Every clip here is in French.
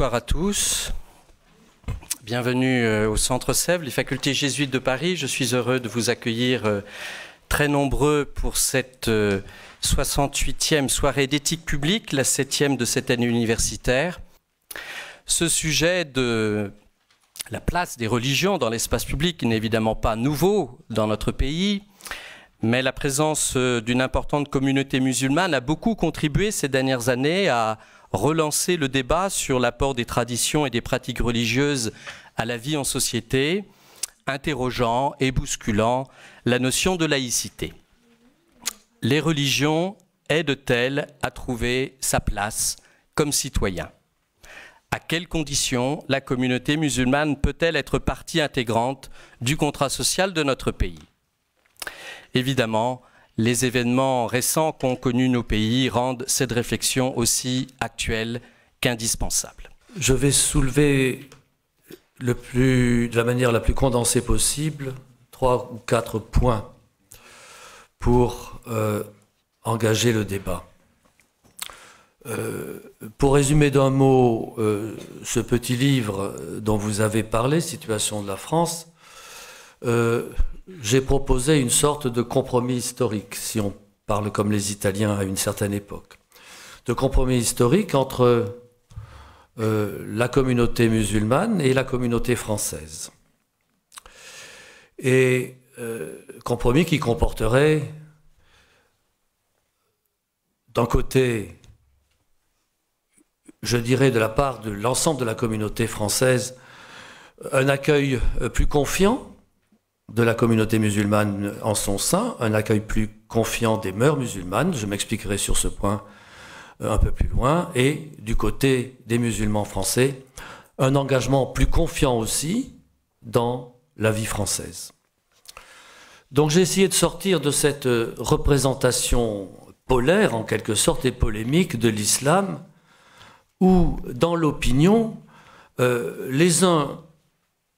bonsoir à tous. Bienvenue euh, au Centre Sèvres, les facultés jésuites de Paris. Je suis heureux de vous accueillir euh, très nombreux pour cette 68e euh, soirée d'éthique publique, la 7e de cette année universitaire. Ce sujet de la place des religions dans l'espace public n'est évidemment pas nouveau dans notre pays, mais la présence d'une importante communauté musulmane a beaucoup contribué ces dernières années à relancer le débat sur l'apport des traditions et des pratiques religieuses à la vie en société, interrogeant et bousculant la notion de laïcité. Les religions aident-elles à trouver sa place comme citoyen à quelles conditions la communauté musulmane peut-elle être partie intégrante du contrat social de notre pays Évidemment, les événements récents qu'ont connus nos pays rendent cette réflexion aussi actuelle qu'indispensable. Je vais soulever de la manière la plus condensée possible trois ou quatre points pour euh, engager le débat. Euh, pour résumer d'un mot euh, ce petit livre dont vous avez parlé, Situation de la France, j'ai proposé une sorte de compromis historique, si on parle comme les Italiens à une certaine époque. De compromis historique entre euh, la communauté musulmane et la communauté française. Et euh, compromis qui comporterait d'un côté, je dirais de la part de l'ensemble de la communauté française, un accueil euh, plus confiant de la communauté musulmane en son sein, un accueil plus confiant des mœurs musulmanes, je m'expliquerai sur ce point euh, un peu plus loin, et du côté des musulmans français, un engagement plus confiant aussi dans la vie française. Donc j'ai essayé de sortir de cette euh, représentation polaire, en quelque sorte, et polémique de l'islam, où dans l'opinion, euh, les uns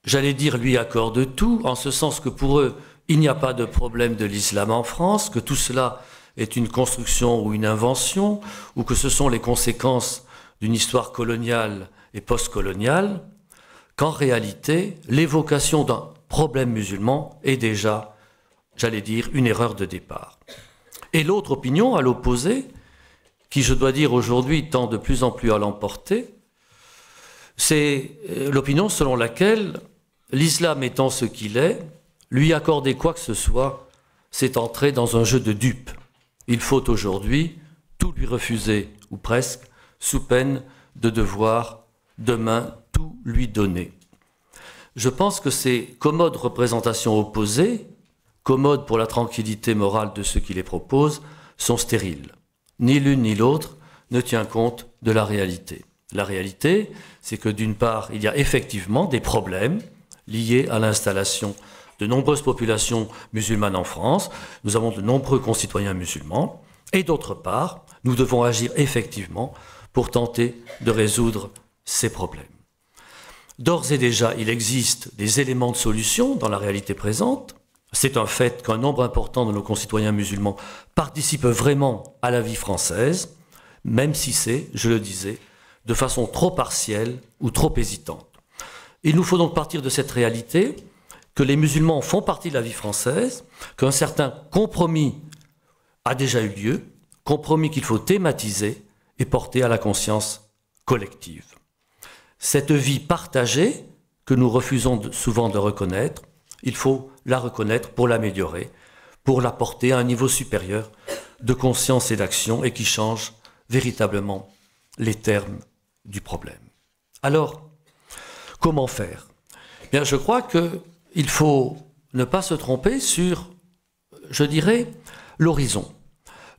j'allais dire, lui accorde tout, en ce sens que pour eux, il n'y a pas de problème de l'islam en France, que tout cela est une construction ou une invention, ou que ce sont les conséquences d'une histoire coloniale et postcoloniale, qu'en réalité, l'évocation d'un problème musulman est déjà, j'allais dire, une erreur de départ. Et l'autre opinion, à l'opposé, qui, je dois dire, aujourd'hui tend de plus en plus à l'emporter, c'est euh, l'opinion selon laquelle l'islam étant ce qu'il est, lui accorder quoi que ce soit, c'est entrer dans un jeu de dupes. Il faut aujourd'hui tout lui refuser, ou presque, sous peine de devoir demain tout lui donner. Je pense que ces commodes représentations opposées, commodes pour la tranquillité morale de ceux qui les proposent, sont stériles. Ni l'une ni l'autre ne tient compte de la réalité. La réalité, c'est que d'une part, il y a effectivement des problèmes liées à l'installation de nombreuses populations musulmanes en France. Nous avons de nombreux concitoyens musulmans. Et d'autre part, nous devons agir effectivement pour tenter de résoudre ces problèmes. D'ores et déjà, il existe des éléments de solution dans la réalité présente. C'est un fait qu'un nombre important de nos concitoyens musulmans participent vraiment à la vie française, même si c'est, je le disais, de façon trop partielle ou trop hésitante. Il nous faut donc partir de cette réalité que les musulmans font partie de la vie française, qu'un certain compromis a déjà eu lieu, compromis qu'il faut thématiser et porter à la conscience collective. Cette vie partagée, que nous refusons souvent de reconnaître, il faut la reconnaître pour l'améliorer, pour la porter à un niveau supérieur de conscience et d'action et qui change véritablement les termes du problème. Alors, Comment faire Bien, je crois qu'il faut ne pas se tromper sur, je dirais, l'horizon.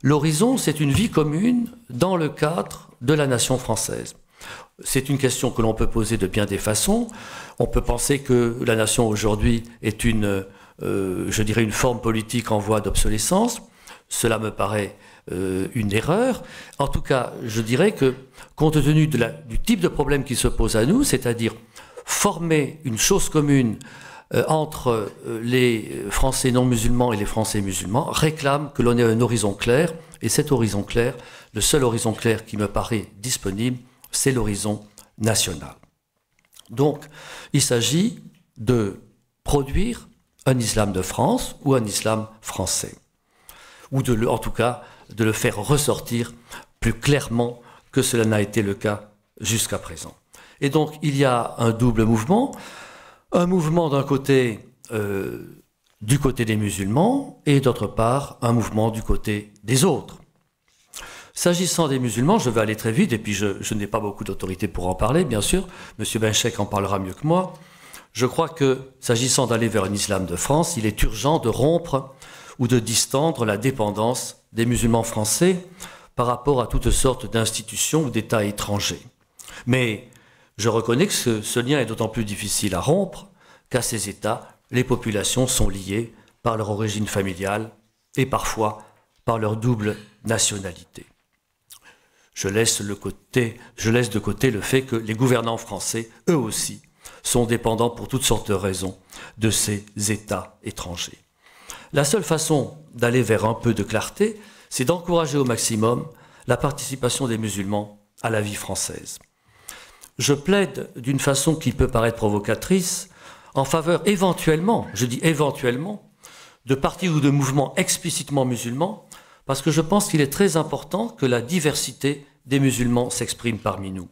L'horizon, c'est une vie commune dans le cadre de la nation française. C'est une question que l'on peut poser de bien des façons. On peut penser que la nation aujourd'hui est une, euh, je dirais, une forme politique en voie d'obsolescence. Cela me paraît euh, une erreur. En tout cas, je dirais que, compte tenu du type de problème qui se pose à nous, c'est-à-dire former une chose commune euh, entre euh, les Français non musulmans et les Français musulmans réclame que l'on ait un horizon clair. Et cet horizon clair, le seul horizon clair qui me paraît disponible, c'est l'horizon national. Donc, il s'agit de produire un islam de France ou un islam français, ou de le, en tout cas de le faire ressortir plus clairement que cela n'a été le cas jusqu'à présent. Et donc, il y a un double mouvement. Un mouvement d'un côté euh, du côté des musulmans et d'autre part un mouvement du côté des autres. S'agissant des musulmans, je vais aller très vite et puis je, n'ai pas beaucoup d'autorité pour en parler, bien sûr. M. Benchek en parlera mieux que moi. Je crois que, s'agissant d'aller vers un islam de France, il est urgent de rompre ou de distendre la dépendance des musulmans français par rapport à toutes sortes d'institutions ou d'États étrangers. Mais je reconnais que ce, lien est d'autant plus difficile à rompre qu'à ces États, les populations sont liées par leur origine familiale et parfois par leur double nationalité. Je laisse, je laisse de côté le fait que les gouvernants français, eux aussi, sont dépendants pour toutes sortes de raisons de ces États étrangers. La seule façon d'aller vers un peu de clarté, c'est d'encourager au maximum la participation des musulmans à la vie française je plaide d'une façon qui peut paraître provocatrice en faveur éventuellement, je dis éventuellement, de partis ou de mouvements explicitement musulmans, parce que je pense qu'il est très important que la diversité des musulmans s'exprime parmi nous.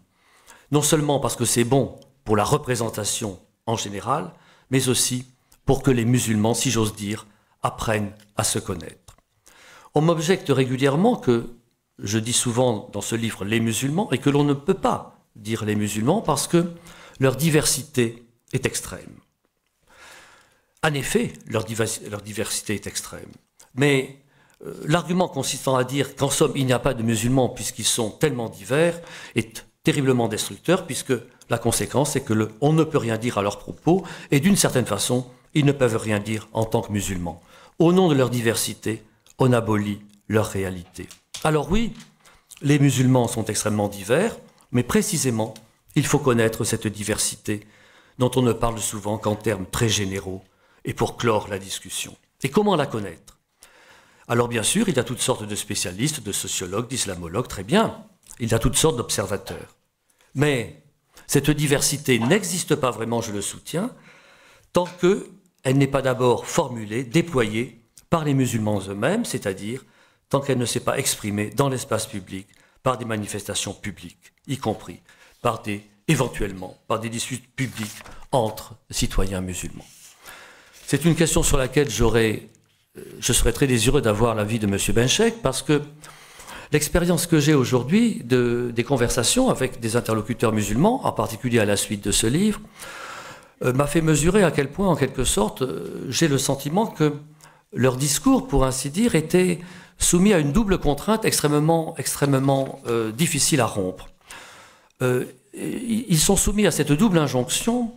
Non seulement parce que c'est bon pour la représentation en général, mais aussi pour que les musulmans, si j'ose dire, apprennent à se connaître. On m'objecte régulièrement que, je dis souvent dans ce livre, les musulmans, et que l'on ne peut pas dire les musulmans, parce que leur diversité est extrême. En effet, leur, diversité est extrême. Mais euh, l'argument consistant à dire qu'en somme, il n'y a pas de musulmans puisqu'ils sont tellement divers est terriblement destructeur, puisque la conséquence est que on ne peut rien dire à leurs propos, et d'une certaine façon, ils ne peuvent rien dire en tant que musulmans. Au nom de leur diversité, on abolit leur réalité. Alors oui, les musulmans sont extrêmement divers, mais précisément, il faut connaître cette diversité dont on ne parle souvent qu'en termes très généraux et pour clore la discussion. Et comment la connaître Alors bien sûr, il y a toutes sortes de spécialistes, de sociologues, d'islamologues, très bien. Il y a toutes sortes d'observateurs. Mais cette diversité n'existe pas vraiment, je le soutiens, tant qu'elle n'est pas d'abord formulée, déployée par les musulmans eux-mêmes, c'est-à-dire tant qu'elle ne s'est pas exprimée dans l'espace public par des manifestations publiques y compris par des, éventuellement par des disputes publiques entre citoyens musulmans. C'est une question sur laquelle j'aurais, euh, je serais très désireux d'avoir l'avis de M. Benchek parce que l'expérience que j'ai aujourd'hui de, des conversations avec des interlocuteurs musulmans, en particulier à la suite de ce livre, euh, m'a fait mesurer à quel point, en quelque sorte, euh, j'ai le sentiment que leur discours, pour ainsi dire, était soumis à une double contrainte extrêmement, extrêmement difficile à rompre. Euh, ils sont soumis à cette double injonction.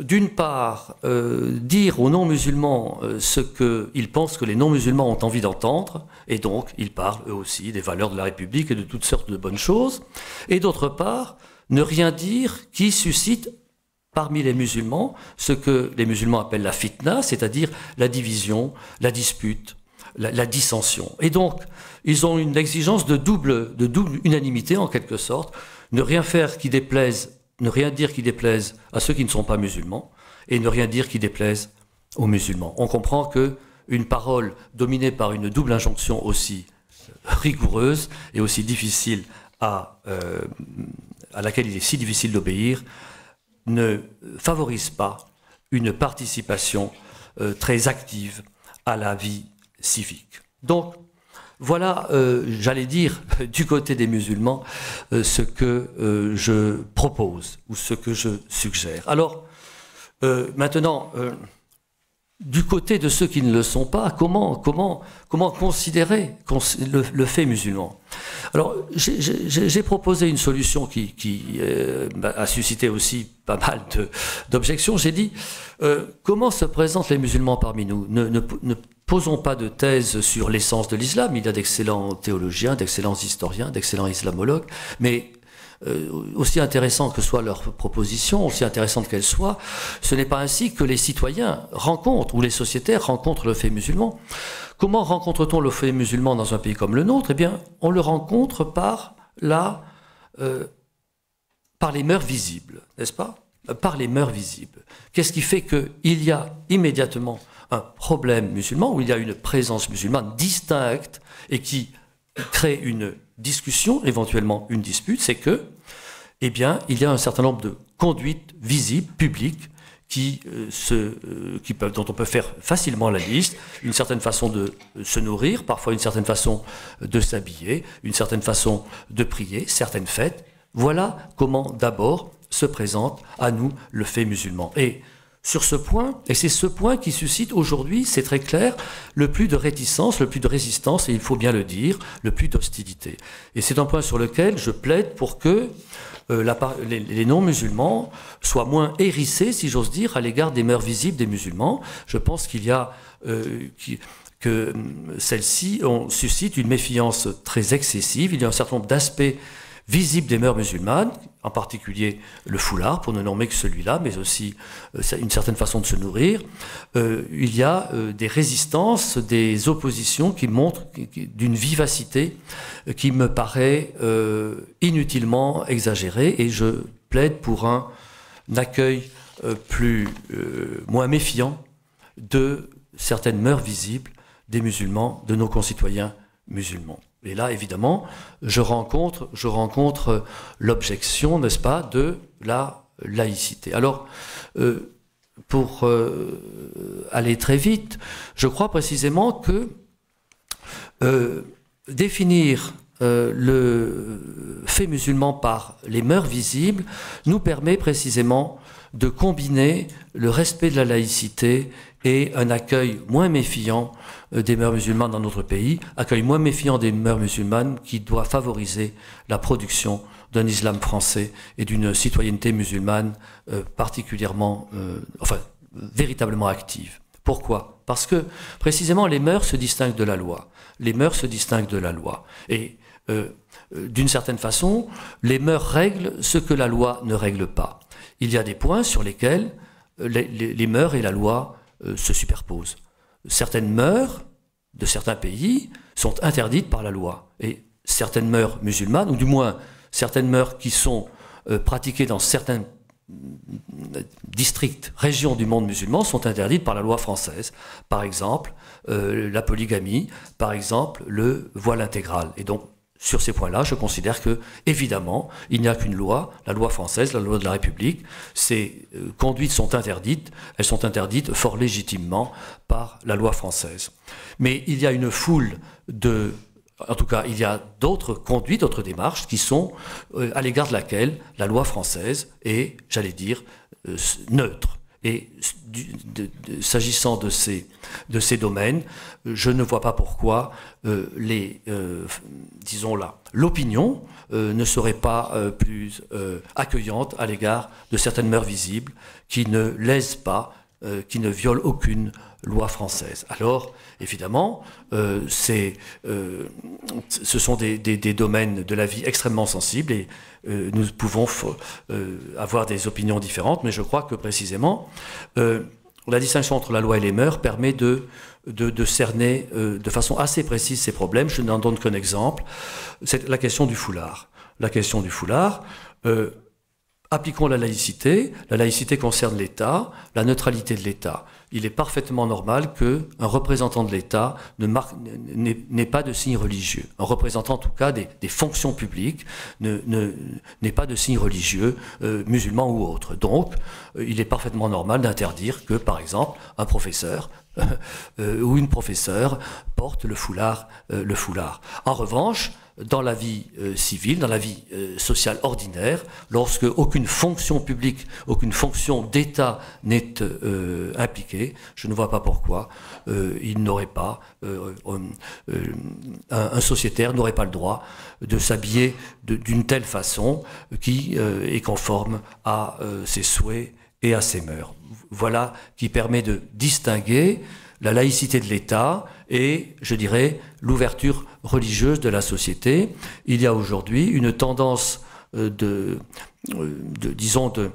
D'une part, euh, dire aux non-musulmans euh, ce qu'ils pensent que les non-musulmans ont envie d'entendre, et donc ils parlent eux aussi des valeurs de la République et de toutes sortes de bonnes choses, et d'autre part, ne rien dire qui suscite parmi les musulmans ce que les musulmans appellent la fitna, c'est-à-dire la division, la dispute, la, la, dissension. Et donc, ils ont une exigence de double, de double unanimité en quelque sorte. Ne rien faire qui déplaise, ne rien dire qui déplaise à ceux qui ne sont pas musulmans, et ne rien dire qui déplaise aux musulmans. On comprend que une parole dominée par une double injonction aussi rigoureuse et aussi difficile à, euh, à laquelle il est si difficile d'obéir ne favorise pas une participation euh, très active à la vie civique. Donc, voilà, euh, j'allais dire, du côté des musulmans, euh, ce que euh, je propose ou ce que je suggère. Alors, maintenant, du côté de ceux qui ne le sont pas, comment, comment, comment considérer le, fait musulman Alors, j'ai proposé une solution qui, euh, bah, a suscité aussi pas mal d'objections. J'ai dit, euh, comment se présentent les musulmans parmi nous ne, ne, posons pas de thèse sur l'essence de l'islam. Il y a d'excellents théologiens, d'excellents historiens, d'excellents islamologues, mais euh, aussi intéressantes que soient leurs propositions, aussi intéressantes qu'elles soient, ce n'est pas ainsi que les citoyens rencontrent, ou les sociétaires rencontrent le fait musulman. Comment rencontre-t-on le fait musulman dans un pays comme le nôtre Eh bien, on le rencontre par la... Euh, par les mœurs visibles, n'est-ce pas euh, Par les mœurs visibles. Qu'est-ce qui fait qu'il y a immédiatement un problème musulman, ou il y a une présence musulmane distincte et qui crée une discussion, éventuellement une dispute, c'est que, eh bien, il y a un certain nombre de conduites visibles, publiques, qui, euh, euh, qui peuvent, dont on peut faire facilement la liste, une certaine façon de euh, se nourrir, parfois une certaine façon de s'habiller, une certaine façon de prier, certaines fêtes. Voilà comment d'abord se présente à nous le fait musulman. Et sur ce point, et c'est ce point qui suscite aujourd'hui, c'est très clair, le plus de réticence, le plus de résistance, et il faut bien le dire, le plus d'hostilité. Et c'est un point sur lequel je plaide pour que euh, la, les, non-musulmans soient moins hérissés, si j'ose dire, à l'égard des mœurs visibles des musulmans. Je pense qu'il y a... Euh, qui, que hum, celle ci suscite une méfiance très excessive. Il y a un certain nombre d'aspects visible des mœurs musulmanes, en particulier le foulard, pour ne nommer que celui-là, mais aussi euh, une certaine façon de se nourrir, euh, il y a euh, des résistances, des oppositions qui montrent d'une vivacité qui me paraît inutilement exagérée, et je plaide pour un, un accueil plus, moins méfiant de certaines mœurs visibles des musulmans, de nos concitoyens musulmans. Et là, évidemment, je rencontre, je rencontre euh, l'objection, n'est-ce pas, de la laïcité. Alors, euh, pour euh, aller très vite, je crois précisément que définir le fait musulman par les mœurs visibles nous permet précisément de combiner le respect de la laïcité et un accueil moins méfiant euh, des mœurs musulmanes dans notre pays, accueil moins méfiant des mœurs musulmanes qui doit favoriser la production d'un islam français et d'une citoyenneté musulmane euh, particulièrement, euh, enfin, véritablement active. Pourquoi Parce que précisément les mœurs se distinguent de la loi. Les mœurs se distinguent de la loi. Et d'une certaine façon, les mœurs règlent ce que la loi ne règle pas. Il y a des points sur lesquels les mœurs et la loi euh, se superposent. Certaines mœurs de certains pays sont interdites par la loi. Et certaines mœurs musulmanes, ou du moins certaines mœurs qui sont euh, pratiquées dans certains euh, districts, régions du monde musulman sont interdites par la loi française. Par exemple, la polygamie, par exemple, le voile intégral. Et donc, sur ces points-là, je considère que, évidemment, il n'y a qu'une loi, la loi française, la loi de la République. Ces euh, conduites sont interdites, elles sont interdites fort légitimement par la loi française. Mais il y a une foule de... En tout cas, il y a d'autres conduites, d'autres démarches qui sont euh, à l'égard de laquelle la loi française est, j'allais dire, euh, neutre. Et s'agissant de ces, de ces domaines, euh, je ne vois pas pourquoi euh, les, euh, disons là, l'opinion ne serait pas plus accueillante à l'égard de certaines mœurs visibles qui ne laissent pas euh, qui ne viole aucune loi française. Alors, évidemment, euh, euh ce sont des, domaines de la vie extrêmement sensibles et euh, nous pouvons avoir des opinions différentes, mais je crois que précisément, la distinction entre la loi et les mœurs permet de, de, de cerner de façon assez précise ces problèmes. Je n'en donne qu'un exemple, c'est la question du foulard. La question du foulard appliquons la laïcité. La laïcité concerne l'État, la neutralité de l'État. Il est parfaitement normal qu'un représentant de l'État n'ait pas de signe religieux. Un représentant, en tout cas, des, fonctions publiques n'ait pas de signe religieux, euh, musulman ou autre. Donc, euh, il est parfaitement normal d'interdire que, par exemple, un professeur euh, ou une professeure porte le foulard, le foulard. En revanche, dans la vie euh, civile, dans la vie euh, sociale ordinaire, lorsque aucune fonction publique, aucune fonction d'État n'est euh, impliquée, je ne vois pas pourquoi il n'aurait pas, un, sociétaire n'aurait pas le droit de s'habiller d'une telle façon qui est conforme à ses souhaits et à ses mœurs. Voilà qui permet de distinguer la laïcité de l'État et, je dirais, l'ouverture religieuse de la société. Il y a aujourd'hui une tendance euh, euh, de, disons, euh,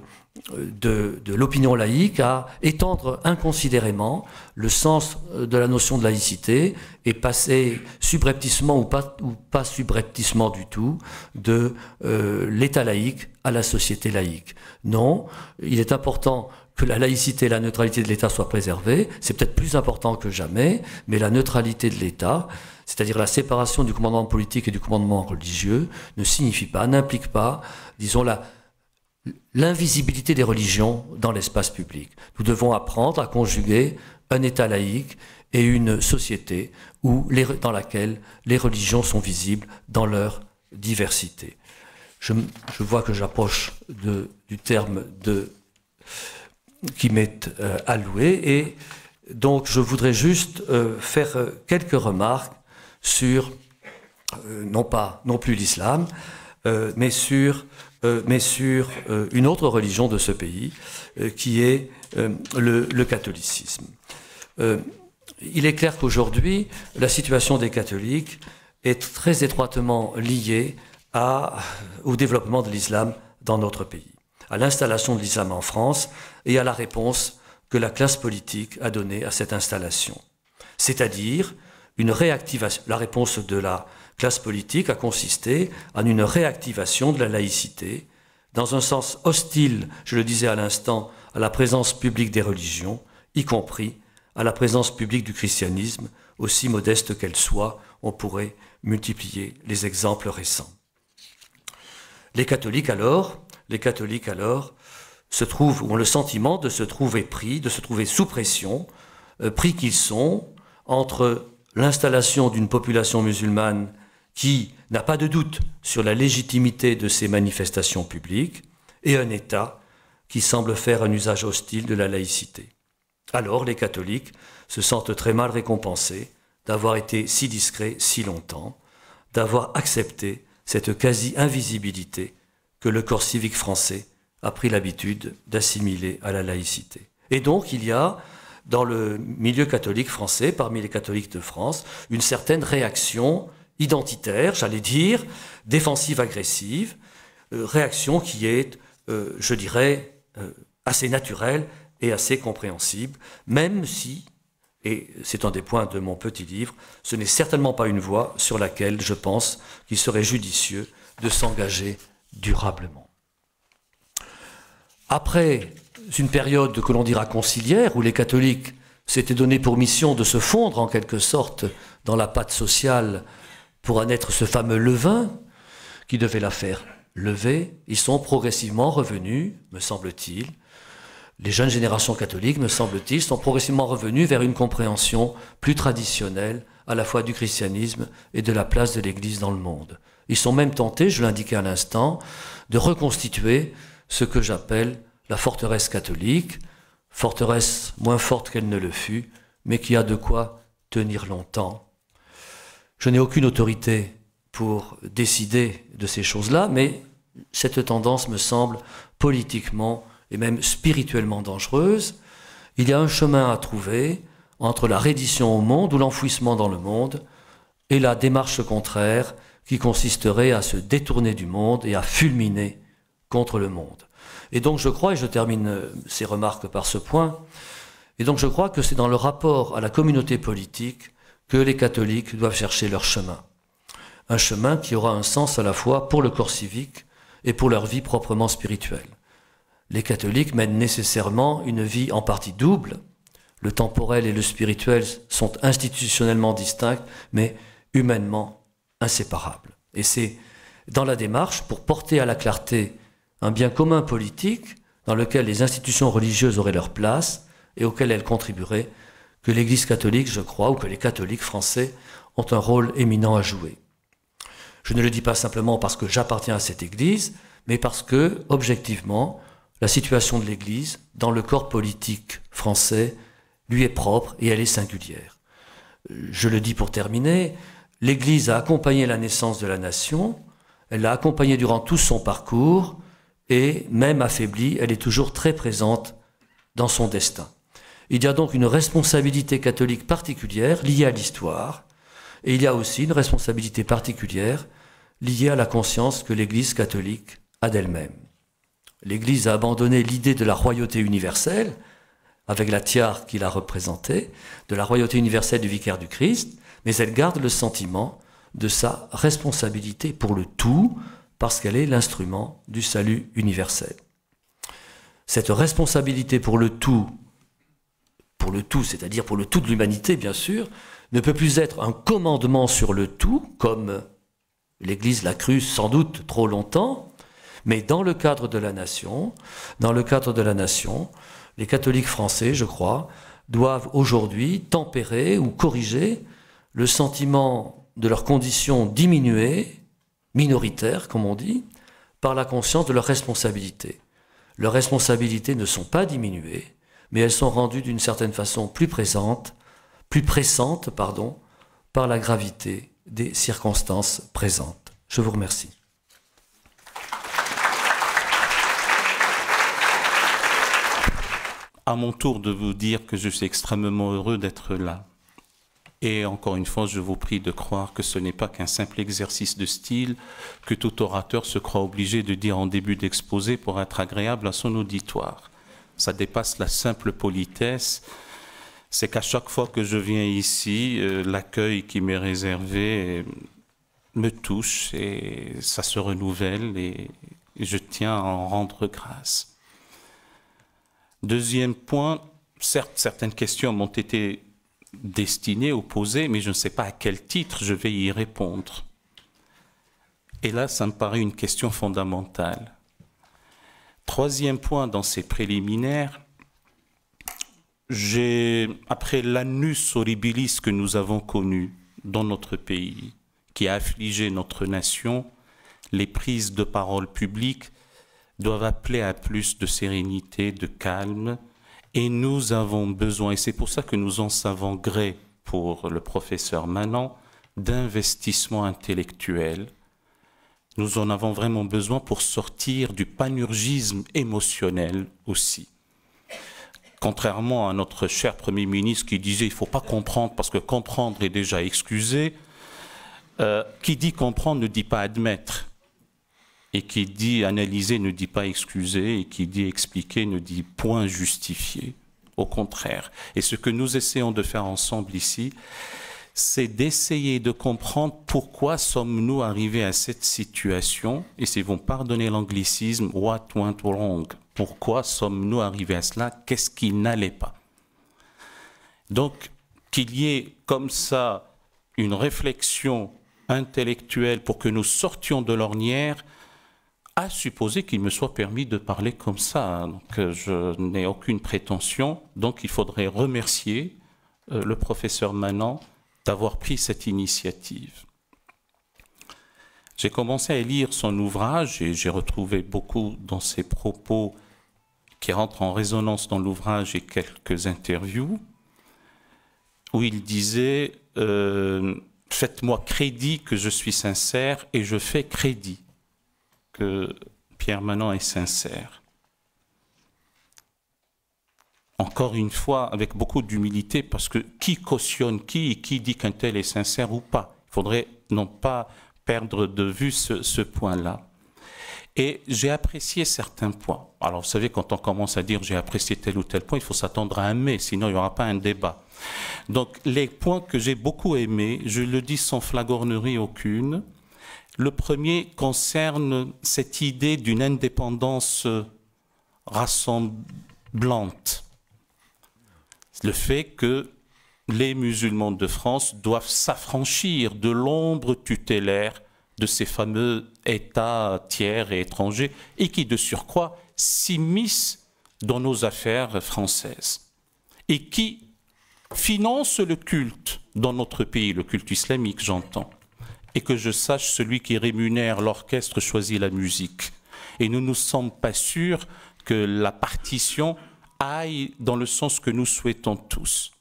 de, de, l'opinion laïque à étendre inconsidérément le sens de la notion de laïcité et passer subrepticement ou pas, ou pas subrepticement du tout de l'État laïque à la société laïque. Non, il est important que la laïcité et la neutralité de l'État soient préservées. C'est peut-être plus important que jamais, mais la neutralité de l'État, c'est-à-dire la séparation du commandement politique et du commandement religieux, ne signifie pas, n'implique pas, disons, la, l'invisibilité des religions dans l'espace public. Nous devons apprendre à conjuguer un État laïque et une société où dans laquelle les religions sont visibles dans leur diversité. je vois que j'approche du terme de qui m'est euh, alloué. Et donc, je voudrais juste euh, faire euh, quelques remarques sur, non pas, non plus l'islam, mais sur, mais sur une autre religion de ce pays, qui est le, catholicisme. il est clair qu'aujourd'hui, la situation des catholiques est très étroitement liée à, au développement de l'islam dans notre pays à l'installation de l'islam en France et à la réponse que la classe politique a donnée à cette installation. C'est-à-dire une La réponse de la classe politique a consisté en une réactivation de la laïcité, dans un sens hostile, je le disais à l'instant, à la présence publique des religions, y compris à la présence publique du christianisme, aussi modeste qu'elle soit, on pourrait multiplier les exemples récents. Les catholiques alors, les catholiques alors se trouvent, ont le sentiment de se trouver pris, de se trouver sous pression, euh, pris qu'ils sont entre l'installation d'une population musulmane qui n'a pas de doute sur la légitimité de ces manifestations publiques et un État qui semble faire un usage hostile de la laïcité. Alors les catholiques se sentent très mal récompensés d'avoir été si discrets si longtemps, d'avoir accepté cette quasi-invisibilité que le corps civique français a pris l'habitude d'assimiler à la laïcité. Et donc il y a dans le milieu catholique français, parmi les catholiques de France, une certaine réaction identitaire, j'allais dire, défensive-agressive, euh, réaction qui est, euh, je dirais, euh, assez naturelle et assez compréhensible, même si, et c'est un des points de mon petit livre, ce n'est certainement pas une voie sur laquelle je pense qu'il serait judicieux de s'engager durablement. Après une période que l'on dira conciliaire, où les catholiques s'étaient donné pour mission de se fondre en quelque sorte dans la pâte sociale pour en être ce fameux levain qui devait la faire lever, ils sont progressivement revenus, me semble-t-il, les jeunes générations catholiques, me semble-t-il, sont progressivement revenus vers une compréhension plus traditionnelle à la fois du christianisme et de la place de l'Église dans le monde. Ils sont même tentés, je l'indiquais à l'instant, de reconstituer ce que j'appelle la forteresse catholique, forteresse moins forte qu'elle ne le fut, mais qui a de quoi tenir longtemps. Je n'ai aucune autorité pour décider de ces choses-là, mais cette tendance me semble politiquement et même spirituellement dangereuse. Il y a un chemin à trouver entre la reddition au monde ou l'enfouissement dans le monde et la démarche contraire qui consisterait à se détourner du monde et à fulminer contre le monde. Et donc je crois, et je termine euh, ces remarques par ce point, et donc je crois que c'est dans le rapport à la communauté politique que les catholiques doivent chercher leur chemin. Un chemin qui aura un sens à la fois pour le corps civique et pour leur vie proprement spirituelle. Les catholiques mènent nécessairement une vie en partie double. Le temporel et le spirituel sont institutionnellement distincts, mais humainement inséparable. Et c'est dans la démarche pour porter à la clarté un bien commun politique dans lequel les institutions religieuses auraient leur place et auquel elles contribueraient, que l'Église catholique, je crois, ou que les catholiques français ont un rôle éminent à jouer. Je ne le dis pas simplement parce que j'appartiens à cette Église, mais parce que, objectivement, la situation de l'Église dans le corps politique français lui est propre et elle est singulière. Je le dis pour terminer, l'Église a accompagné la naissance de la nation, elle l'a accompagnée durant tout son parcours, et même affaiblie, elle est toujours très présente dans son destin. Il y a donc une responsabilité catholique particulière liée à l'histoire, et il y a aussi une responsabilité particulière liée à la conscience que l'Église catholique a d'elle-même. L'Église a abandonné l'idée de la royauté universelle, avec la tiare qu'il a représentée, de la royauté universelle du vicaire du Christ, mais elle garde le sentiment de sa responsabilité pour le tout, parce qu'elle est l'instrument du salut universel. Cette responsabilité pour le tout, pour le tout, c'est-à-dire pour le tout de l'humanité, bien sûr, ne peut plus être un commandement sur le tout, comme l'Église l'a cru sans doute trop longtemps, mais dans le cadre de la nation, dans le cadre de la nation, les catholiques français, je crois, doivent aujourd'hui tempérer ou corriger le sentiment de leur condition diminuée, minoritaire comme on dit, par la conscience de leurs responsabilités. Leurs responsabilités ne sont pas diminuées, mais elles sont rendues d'une certaine façon plus présentes, plus pressantes, pardon, par la gravité des circonstances présentes. Je vous remercie. À mon tour de vous dire que je suis extrêmement heureux d'être là. Et encore une fois, je vous prie de croire que ce n'est pas qu'un simple exercice de style que tout orateur se croit obligé de dire en début d'exposé pour être agréable à son auditoire. Ça dépasse la simple politesse. C'est qu'à chaque fois que je viens ici, euh, l'accueil qui m'est réservé euh, me touche et ça se renouvelle et je tiens à en rendre grâce. Deuxième point, certes, certaines questions m'ont été destiné ou mais je ne sais pas à quel titre je vais y répondre. Et là, ça me paraît une question fondamentale. Troisième point dans ces préliminaires, après l'anus horribilis que nous avons connu dans notre pays, qui a affligé notre nation, les prises de parole publiques doivent appeler à plus de sérénité, de calme, et nous avons besoin, et c'est pour ça que nous en savons gré pour le professeur Manon, d'investissement intellectuel. Nous en avons vraiment besoin pour sortir du panurgisme émotionnel aussi. Contrairement à notre cher Premier ministre qui disait il ne faut pas comprendre parce que comprendre est déjà excusé, euh, qui dit comprendre ne dit pas admettre et qui dit analyser ne dit pas excuser, et qui dit expliquer ne dit point justifier. Au contraire. Et ce que nous essayons de faire ensemble ici, c'est d'essayer de comprendre pourquoi sommes-nous arrivés à cette situation, et si vont pardonner l'anglicisme, what went wrong Pourquoi sommes-nous arrivés à cela Qu'est-ce qui n'allait pas Donc, qu'il y ait comme ça une réflexion intellectuelle pour que nous sortions de l'ornière, à supposer qu'il me soit permis de parler comme ça. Hein. Donc, euh, je n'ai aucune prétention. Donc, il faudrait remercier euh, le professeur Manon d'avoir pris cette initiative. J'ai commencé à lire son ouvrage et j'ai retrouvé beaucoup dans ses propos qui rentrent en résonance dans l'ouvrage et quelques interviews où il disait euh, Faites-moi crédit que je suis sincère et je fais crédit que Pierre Manon est sincère. Encore une fois, avec beaucoup d'humilité, parce que qui cautionne qui et qui dit qu'un tel est sincère ou pas Il faudrait non pas perdre de vue ce, point-là. Et j'ai apprécié certains points. Alors vous savez, quand on commence à dire j'ai apprécié tel ou tel point, il faut s'attendre à un mais, sinon il n'y aura pas un débat. Donc les points que j'ai beaucoup aimés, je le dis sans flagornerie aucune, le premier concerne cette idée d'une indépendance rassemblante. Le fait que les musulmans de France doivent s'affranchir de l'ombre tutélaire de ces fameux États tiers et étrangers et qui, de surcroît, s'immiscent dans nos affaires françaises et qui financent le culte dans notre pays, le culte islamique, j'entends et que je sache celui qui rémunère l'orchestre choisit la musique. Et nous ne sommes pas sûrs que la partition aille dans le sens que nous souhaitons tous.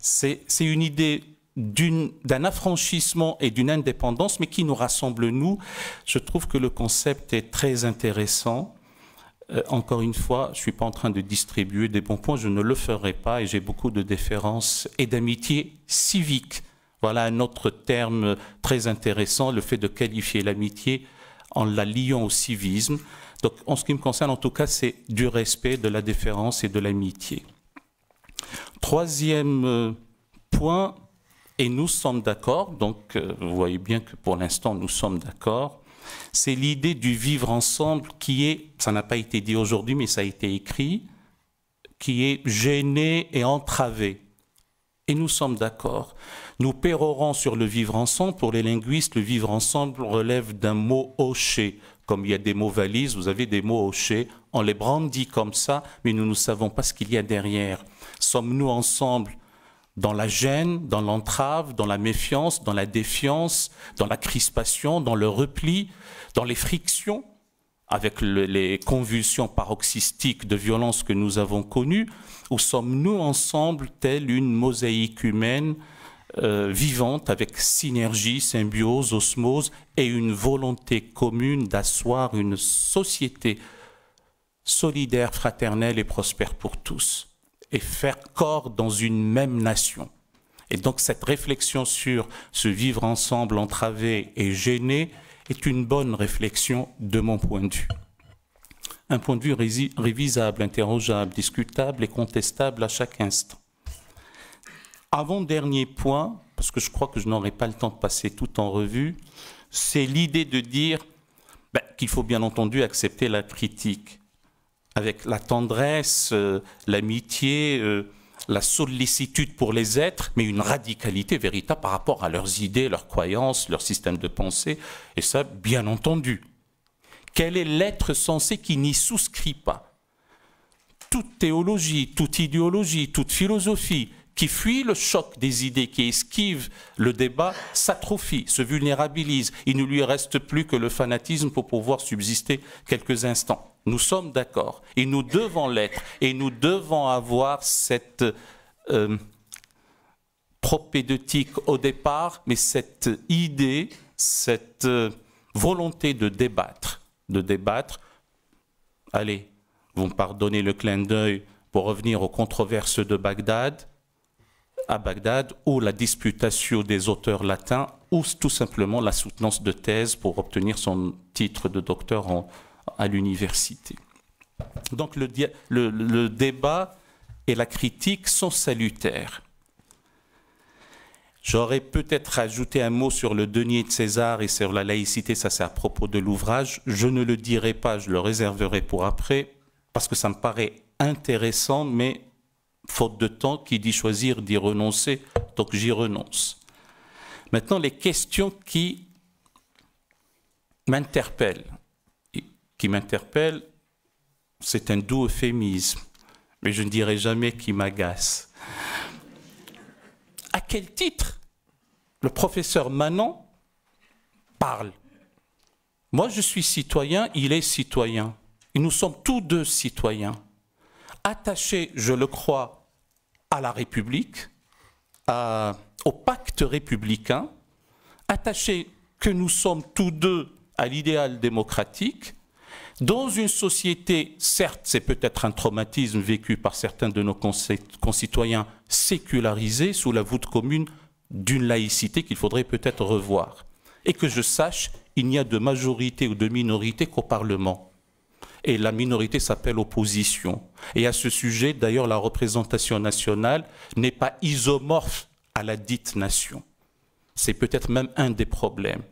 C'est une idée d'un affranchissement et d'une indépendance, mais qui nous rassemble, nous. Je trouve que le concept est très intéressant. Euh, encore une fois, je ne suis pas en train de distribuer des bons points, je ne le ferai pas, et j'ai beaucoup de déférence et d'amitié civique voilà un autre terme très intéressant, le fait de qualifier l'amitié en la liant au civisme. Donc en ce qui me concerne, en tout cas, c'est du respect, de la déférence et de l'amitié. Troisième euh, point, et nous sommes d'accord, donc euh, vous voyez bien que pour l'instant nous sommes d'accord, c'est l'idée du vivre ensemble qui est, ça n'a pas été dit aujourd'hui mais ça a été écrit, qui est gêné et entravé. Et nous sommes d'accord. Nous pérorons sur le vivre ensemble. Pour les linguistes, le vivre ensemble relève d'un mot hoché. Comme il y a des mots valises, vous avez des mots hochés. On les brandit comme ça, mais nous ne savons pas ce qu'il y a derrière. Sommes-nous ensemble dans la gêne, dans l'entrave, dans la méfiance, dans la défiance, dans la crispation, dans le repli, dans les frictions, avec les convulsions paroxystiques de violence que nous avons connues, ou sommes-nous ensemble telle une mosaïque humaine euh, vivante avec synergie, symbiose, osmose et une volonté commune d'asseoir une société solidaire, fraternelle et prospère pour tous et faire corps dans une même nation. Et donc cette réflexion sur ce vivre ensemble entravé et gêné est une bonne réflexion de mon point de vue. Un point de vue révisable, interrogeable, discutable et contestable à chaque instant. Avant-dernier point, parce que je crois que je n'aurai pas le temps de passer tout en revue, c'est l'idée de dire ben, qu'il faut bien entendu accepter la critique avec la tendresse, euh, l'amitié, euh, la sollicitude pour les êtres, mais une radicalité véritable par rapport à leurs idées, leurs croyances, leur système de pensée, et ça, bien entendu. Quel est l'être sensé qui n'y souscrit pas Toute théologie, toute idéologie, toute philosophie qui fuit le choc des idées, qui esquive le débat, s'atrophie, se vulnérabilise. Il ne lui reste plus que le fanatisme pour pouvoir subsister quelques instants. Nous sommes d'accord et nous devons l'être et nous devons avoir cette euh, propédeutique au départ, mais cette idée, cette euh, volonté de débattre, de débattre. Allez, vous me pardonnez le clin d'œil pour revenir aux controverses de Bagdad à Bagdad, ou la disputation des auteurs latins, ou tout simplement la soutenance de thèse pour obtenir son titre de docteur à l'université. Donc le, le, débat et la critique sont salutaires. J'aurais peut-être ajouté un mot sur le denier de César et sur la laïcité, ça c'est à propos de l'ouvrage. Je ne le dirai pas, je le réserverai pour après, parce que ça me paraît intéressant, mais faute de temps, qui dit choisir d'y renoncer, donc j'y renonce. Maintenant, les questions qui m'interpellent, qui m'interpellent, c'est un doux euphémisme, mais je ne dirai jamais qui m'agace. À quel titre le professeur Manon parle Moi, je suis citoyen, il est citoyen, et nous sommes tous deux citoyens attaché, je le crois, à la République, au pacte républicain, attaché que nous sommes tous deux à l'idéal démocratique, dans une société, certes, c'est peut-être un traumatisme vécu par certains de nos concitoyens sécularisés sous la voûte commune d'une laïcité qu'il faudrait peut-être revoir. Et que je sache, il n'y a de majorité ou de minorité qu'au Parlement et la minorité s'appelle opposition. Et à ce sujet, d'ailleurs, la représentation nationale n'est pas isomorphe à la dite nation. C'est peut-être même un des problèmes.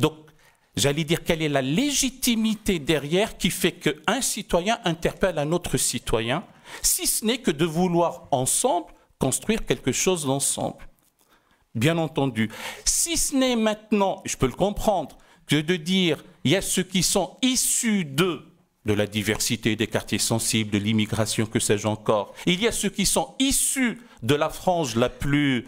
Donc, j'allais dire, quelle est la légitimité derrière qui fait qu'un citoyen interpelle un autre citoyen, si ce n'est que de vouloir ensemble construire quelque chose d'ensemble Bien entendu. Si ce n'est maintenant, je peux le comprendre, que de dire, il y a ceux qui sont issus de de la diversité des quartiers sensibles, de l'immigration, que sais-je encore. Il y a ceux qui sont issus de la frange la plus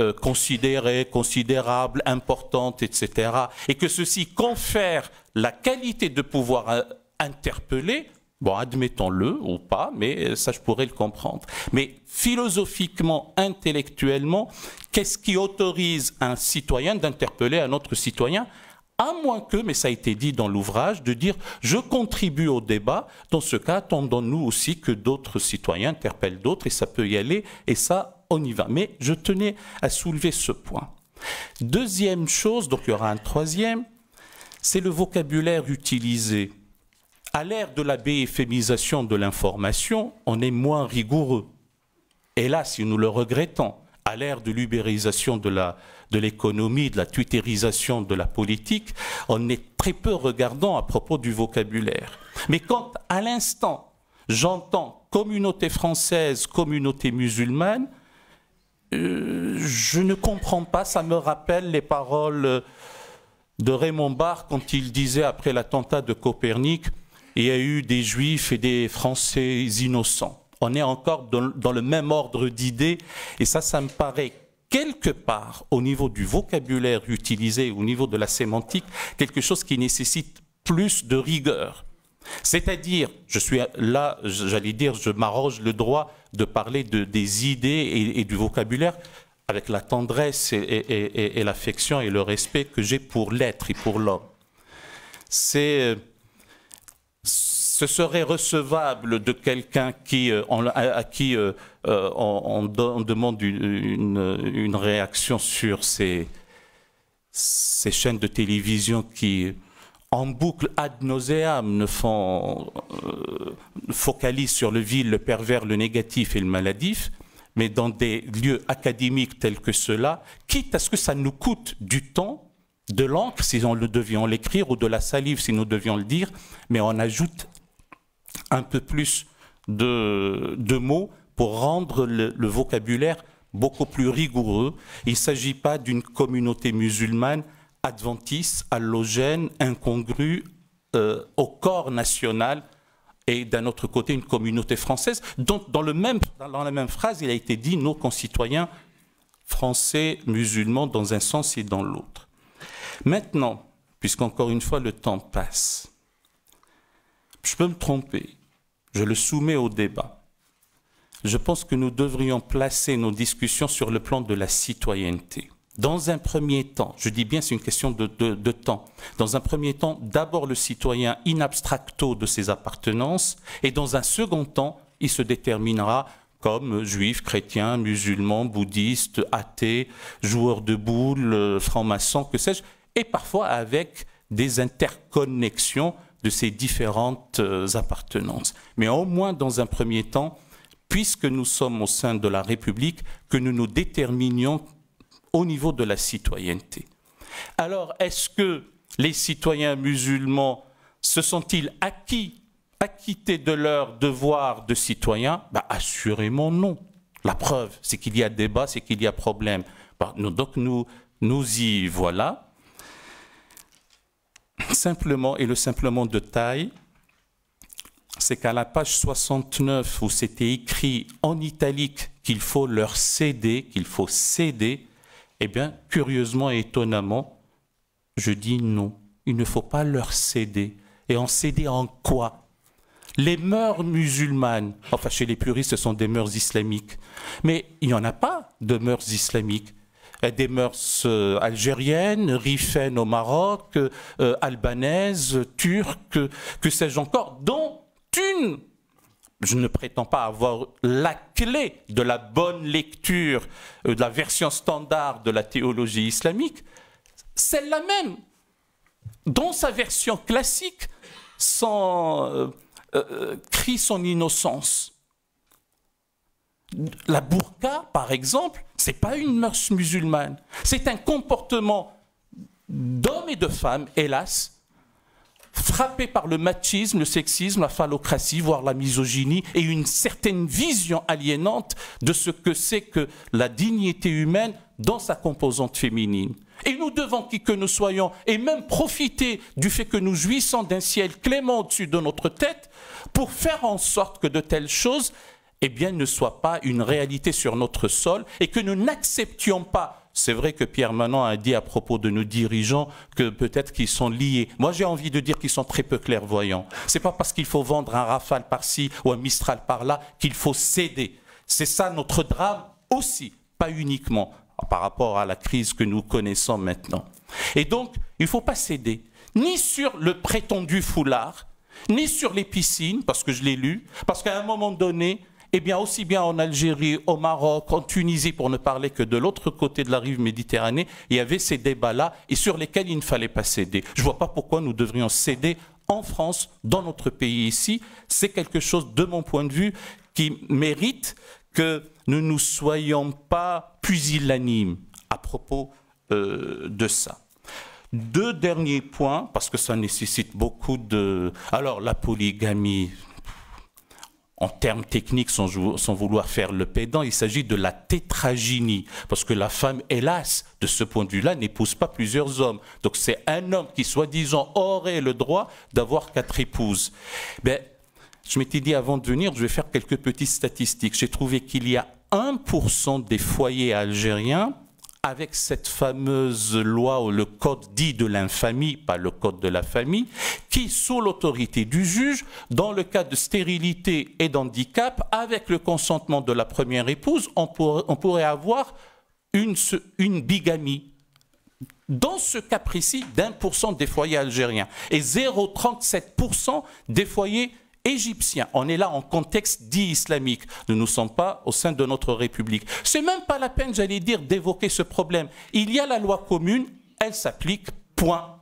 euh, considérée, considérable, importante, etc. Et que ceci confère la qualité de pouvoir euh, interpeller, bon, admettons-le ou pas, mais euh, ça je pourrais le comprendre. Mais philosophiquement, intellectuellement, qu'est-ce qui autorise un citoyen d'interpeller un autre citoyen à moins que, mais ça a été dit dans l'ouvrage, de dire je contribue au débat. Dans ce cas, attendons-nous aussi que d'autres citoyens interpellent d'autres et ça peut y aller et ça, on y va. Mais je tenais à soulever ce point. Deuxième chose, donc il y aura un troisième, c'est le vocabulaire utilisé. À l'ère de la béphémisation de l'information, on est moins rigoureux. hélas, si nous le regrettons, à l'ère de l'ubérisation de l'économie, de, la twitterisation de la politique, on est très peu regardant à propos du vocabulaire. Mais quand, à l'instant, j'entends communauté française, communauté musulmane, euh, je ne comprends pas, ça me rappelle les paroles de Raymond Barre quand il disait après l'attentat de Copernic, il y a eu des juifs et des Français innocents on est encore dans, le même ordre d'idées, et ça, ça me paraît quelque part, au niveau du vocabulaire utilisé, au niveau de la sémantique, quelque chose qui nécessite plus de rigueur. C'est-à-dire, je suis là, j'allais dire, je m'arroge le droit de parler de, des idées et, du vocabulaire avec la tendresse et, et l'affection et le respect que j'ai pour l'être et pour l'homme. C'est euh, ce serait recevable de quelqu'un qui, euh, à, qui euh, euh, on, demande une, réaction sur ces, ces chaînes de télévision qui, en boucle ad nauseam, ne font, focalisent sur le vil, le pervers, le négatif et le maladif, mais dans des lieux académiques tels que ceux-là, quitte à ce que ça nous coûte du temps de l'encre si on le devions l'écrire ou de la salive si nous devions le dire, mais on ajoute un peu plus de, mots pour rendre le, vocabulaire beaucoup plus rigoureux. Il ne s'agit pas d'une communauté musulmane adventiste, allogène, incongrue euh, au corps national et d'un autre côté une communauté française dans, dans la même phrase il a été dit nos concitoyens français, musulmans dans un sens et dans l'autre. Maintenant, puisqu'encore une fois le temps passe, je peux me tromper. Je le soumets au débat. Je pense que nous devrions placer nos discussions sur le plan de la citoyenneté. Dans un premier temps, je dis bien c'est une question de, temps, dans un premier temps, d'abord le citoyen in abstracto de ses appartenances, et dans un second temps, il se déterminera comme juif, chrétien, musulman, bouddhiste, athée, joueur de boules, euh, franc-maçon, que sais-je, et parfois avec des interconnexions de ces différentes euh, appartenances. Mais au moins, dans un premier temps, puisque nous sommes au sein de la République, que nous nous déterminions au niveau de la citoyenneté. Alors, est-ce que les citoyens musulmans se sont-ils acquis, acquittés de leur devoir de citoyen bah, Assurément non. La preuve, c'est qu'il y a débat, c'est qu'il y a problème. Bah, donc nous, nous y voilà simplement, et le simplement de taille, c'est qu'à la page 69 où c'était écrit en italique qu'il faut leur céder, qu'il faut céder, eh bien, curieusement et étonnamment, je dis non, il ne faut pas leur céder. Et en céder en quoi Les mœurs musulmanes, enfin chez les puristes ce sont des mœurs islamiques, mais il n'y en a pas de mœurs islamiques. Euh, des mœurs euh, algériennes, rifaines au Maroc, euh, albanaises, turques, que sais-je encore, dont une je ne prétends pas avoir la clé de la bonne lecture, de la version standard de la théologie islamique, celle-là même, dont sa version classique sans, crie son innocence. La burqa, par exemple, ce n'est pas une mœurs musulmane. C'est un comportement d'hommes et de femmes, hélas, frappé par le machisme, le sexisme, la phallocratie, voire la misogynie, et une certaine vision aliénante de ce que c'est que la dignité humaine dans sa composante féminine. Et nous devons, qui que nous soyons, et même profiter du fait que nous jouissons d'un ciel clément au-dessus de notre tête, pour faire en sorte que de telles choses eh bien, ne soit pas une réalité sur notre sol et que nous n'acceptions pas. C'est vrai que Pierre Manon a dit à propos de nos dirigeants que peut-être qu'ils sont liés. Moi, j'ai envie de dire qu'ils sont très peu clairvoyants. C'est pas parce qu'il faut vendre un Rafale par-ci ou un Mistral par-là qu'il faut céder. C'est ça notre drame aussi, pas uniquement par rapport à la crise que nous connaissons maintenant. Et donc, il ne faut pas céder, ni sur le prétendu foulard, ni sur les piscines, parce que je l'ai lu, parce qu'à un moment donné, eh bien aussi bien en Algérie, au Maroc, en Tunisie, pour ne parler que de l'autre côté de la rive méditerranée, il y avait ces débats-là et sur lesquels il ne fallait pas céder. Je ne vois pas pourquoi nous devrions céder en France, dans notre pays ici. C'est quelque chose, de mon point de vue, qui mérite que nous ne nous soyons pas pusillanimes à propos euh, de ça. Deux derniers points, parce que ça nécessite beaucoup de... Alors, la polygamie, en termes techniques, sans, vouloir faire le pédant, il s'agit de la tétragynie, parce que la femme, hélas, de ce point de vue-là, n'épouse pas plusieurs hommes. Donc c'est un homme qui, soi-disant, aurait le droit d'avoir quatre épouses. Ben, je m'étais dit, avant de venir, je vais faire quelques petites statistiques. J'ai trouvé qu'il y a 1% des foyers algériens avec cette fameuse loi ou le code dit de l'infamie, pas le code de la famille, qui, sous l'autorité du juge, dans le cas de stérilité et d'handicap, avec le consentement de la première épouse, on, pourrait avoir une, bigamie dans ce cas précis d'un pour cent des foyers algériens et 0,37% des foyers égyptien. On est là en contexte dit islamique. Nous ne sommes pas au sein de notre République. C'est même pas la peine, j'allais dire, d'évoquer ce problème. Il y a la loi commune, elle s'applique, point.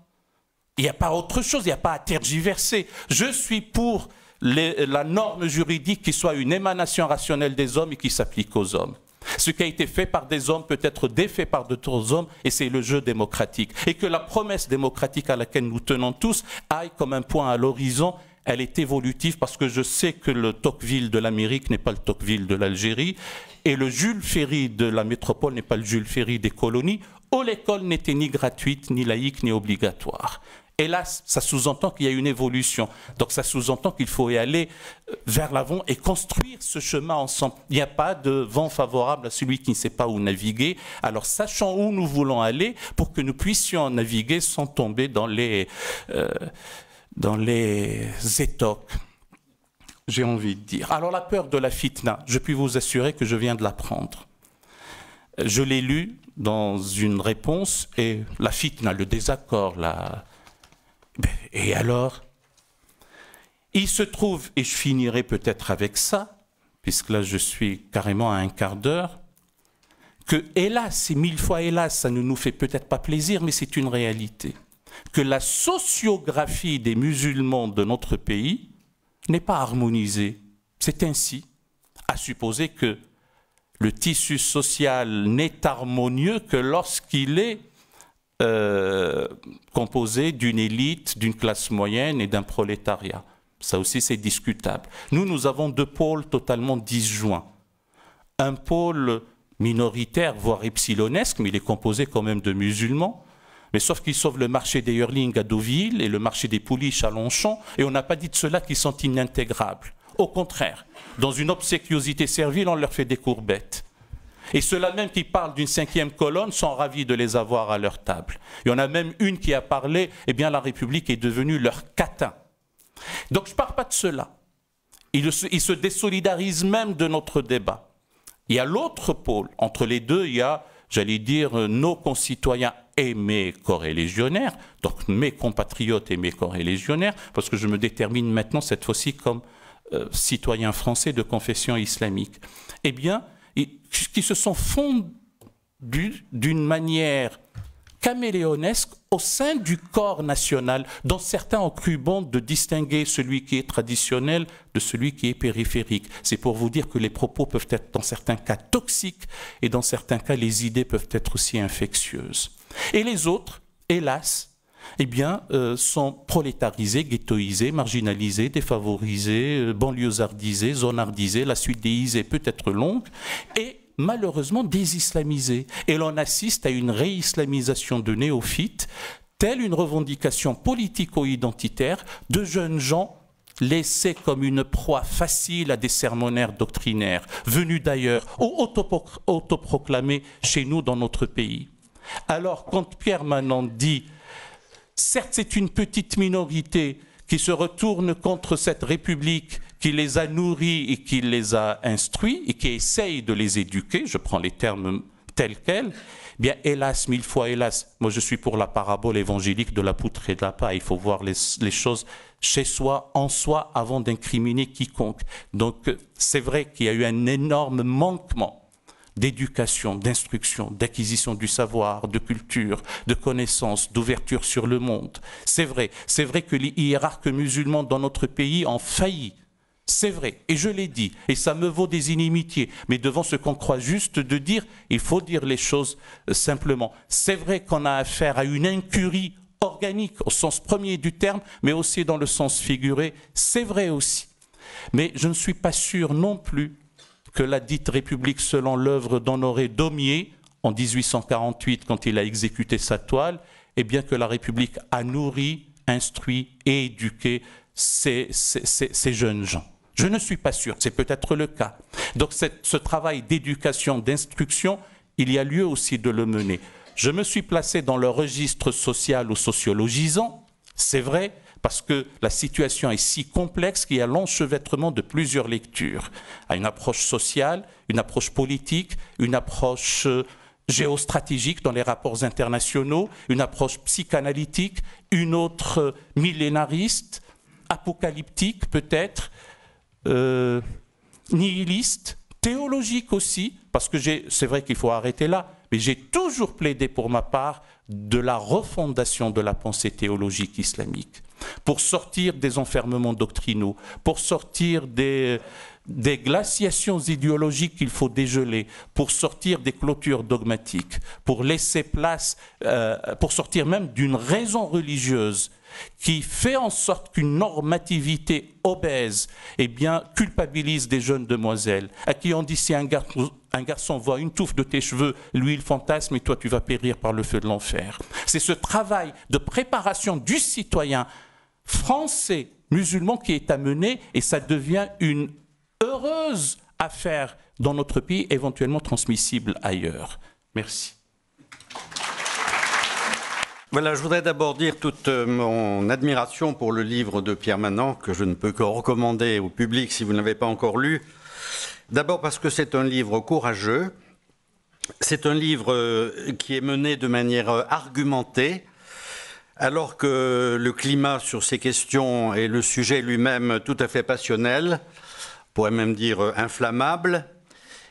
Il n'y a pas autre chose, il n'y a pas à tergiverser. Je suis pour la norme juridique qui soit une émanation rationnelle des hommes et qui s'applique aux hommes. Ce qui a été fait par des hommes peut être défait par d'autres hommes, et c'est le jeu démocratique. Et que la promesse démocratique à laquelle nous tenons tous aille comme un point à l'horizon elle est évolutive parce que je sais que le Tocqueville de l'Amérique n'est pas le Tocqueville de l'Algérie et le Jules Ferry de la métropole n'est pas le Jules Ferry des colonies. Oh, l'école n'était ni gratuite, ni laïque, ni obligatoire. Hélas, ça sous-entend qu'il y a une évolution. Donc ça sous-entend qu'il faut y aller euh, vers l'avant et construire ce chemin ensemble. Il n'y a pas de vent favorable à celui qui ne sait pas où naviguer. Alors sachant où nous voulons aller pour que nous puissions naviguer sans tomber dans les, euh, dans les étoques, j'ai envie de dire. Alors la peur de la fitna, je puis vous assurer que je viens de l'apprendre. Je l'ai lu dans une réponse et la fitna, le désaccord, la... Et alors Il se trouve, et je finirai peut-être avec ça, puisque là je suis carrément à un quart d'heure, que hélas, et mille fois hélas, ça ne nous fait peut-être pas plaisir, mais c'est une réalité que la sociographie des musulmans de notre pays n'est pas harmonisée. C'est ainsi, à supposer que le tissu social n'est harmonieux que lorsqu'il est euh, composé d'une élite, d'une classe moyenne et d'un prolétariat. Ça aussi, c'est discutable. Nous, nous avons deux pôles totalement disjoints. Un pôle minoritaire, voire epsilonesque, mais il est composé quand même de musulmans, mais sauf qu'ils sauvent le marché des hurlings à Deauville et le marché des pouliches à Longchamp, et on n'a pas dit de cela qu'ils sont inintégrables. Au contraire, dans une obséquiosité servile, on leur fait des courbettes. Et ceux-là même qui parlent d'une cinquième colonne sont ravis de les avoir à leur table. Il y en a même une qui a parlé, eh bien la République est devenue leur catin. Donc je ne parle pas de cela. il se, ils se désolidarisent même de notre débat. Il y a l'autre pôle. Entre les deux, il y a j'allais dire, euh, nos concitoyens et mes corréligionnaires, donc mes compatriotes et mes corréligionnaires, parce que je me détermine maintenant cette fois-ci comme euh, citoyen français de confession islamique, eh bien, qui se sont fondés d'une manière caméléonesque au sein du corps national, dont certains ont cru bon de distinguer celui qui est traditionnel de celui qui est périphérique. C'est pour vous dire que les propos peuvent être dans certains cas toxiques et dans certains cas les idées peuvent être aussi infectieuses. Et les autres, hélas, eh bien, euh, sont prolétarisés, ghettoisés, marginalisés, défavorisés, euh, banlieusardisés, zonardisés, la suite des isées peut-être longue, et malheureusement désislamisée. Et l'on assiste à une réislamisation de néophytes, telle une revendication politico-identitaire de jeunes gens laissés comme une proie facile à des sermonnaires doctrinaires, venus d'ailleurs ou autoproclamés chez nous dans notre pays. Alors quand Pierre Manon dit « certes c'est une petite minorité qui se retourne contre cette République qui les a nourris et qui les a instruits et qui essaye de les éduquer, je prends les termes tels quels, eh bien hélas, mille fois hélas, moi je suis pour la parabole évangélique de la poutre et de la paille, il faut voir les, choses chez soi, en soi, avant d'incriminer quiconque. Donc euh, c'est vrai qu'il y a eu un énorme manquement d'éducation, d'instruction, d'acquisition du savoir, de culture, de connaissances, d'ouverture sur le monde. C'est vrai, c'est vrai que les hiérarques musulmans dans notre pays ont failli c'est vrai, et je l'ai dit, et ça me vaut des inimitiés, mais devant ce qu'on croit juste de dire, il faut dire les choses euh, simplement. C'est vrai qu'on a affaire à une incurie organique au sens premier du terme, mais aussi dans le sens figuré, c'est vrai aussi. Mais je ne suis pas sûr non plus que la dite République, selon l'œuvre d'Honoré Daumier, en 1848, quand il a exécuté sa toile, et eh bien que la République a nourri, instruit et éduqué ces jeunes gens. Je ne suis pas sûr, c'est peut-être le cas. Donc ce travail d'éducation, d'instruction, il y a lieu aussi de le mener. Je me suis placé dans le registre social ou sociologisant, c'est vrai, parce que la situation est si complexe qu'il y a l'enchevêtrement de plusieurs lectures, à une approche sociale, une approche politique, une approche euh, géostratégique dans les rapports internationaux, une approche psychanalytique, une autre euh, millénariste, apocalyptique peut-être, euh, nihiliste, théologique aussi, parce que c'est vrai qu'il faut arrêter là, mais j'ai toujours plaidé pour ma part de la refondation de la pensée théologique islamique, pour sortir des enfermements doctrinaux, pour sortir des, des glaciations idéologiques qu'il faut dégeler, pour sortir des clôtures dogmatiques, pour laisser place, euh, pour sortir même d'une raison religieuse qui fait en sorte qu'une normativité obèse eh bien, culpabilise des jeunes demoiselles, à qui on dit si un, garçon voit une touffe de tes cheveux, lui il fantasme et toi tu vas périr par le feu de l'enfer. C'est ce travail de préparation du citoyen français musulman qui est amené et ça devient une heureuse affaire dans notre pays, éventuellement transmissible ailleurs. Merci. Voilà, je voudrais d'abord dire toute euh, mon admiration pour le livre de Pierre Manant, que je ne peux que recommander au public si vous n'avez pas encore lu. D'abord parce que c'est un livre courageux, c'est un livre euh, qui est mené de manière euh, argumentée, alors que le climat sur ces questions est le sujet lui-même tout à fait passionnel, pourrait même dire inflammable,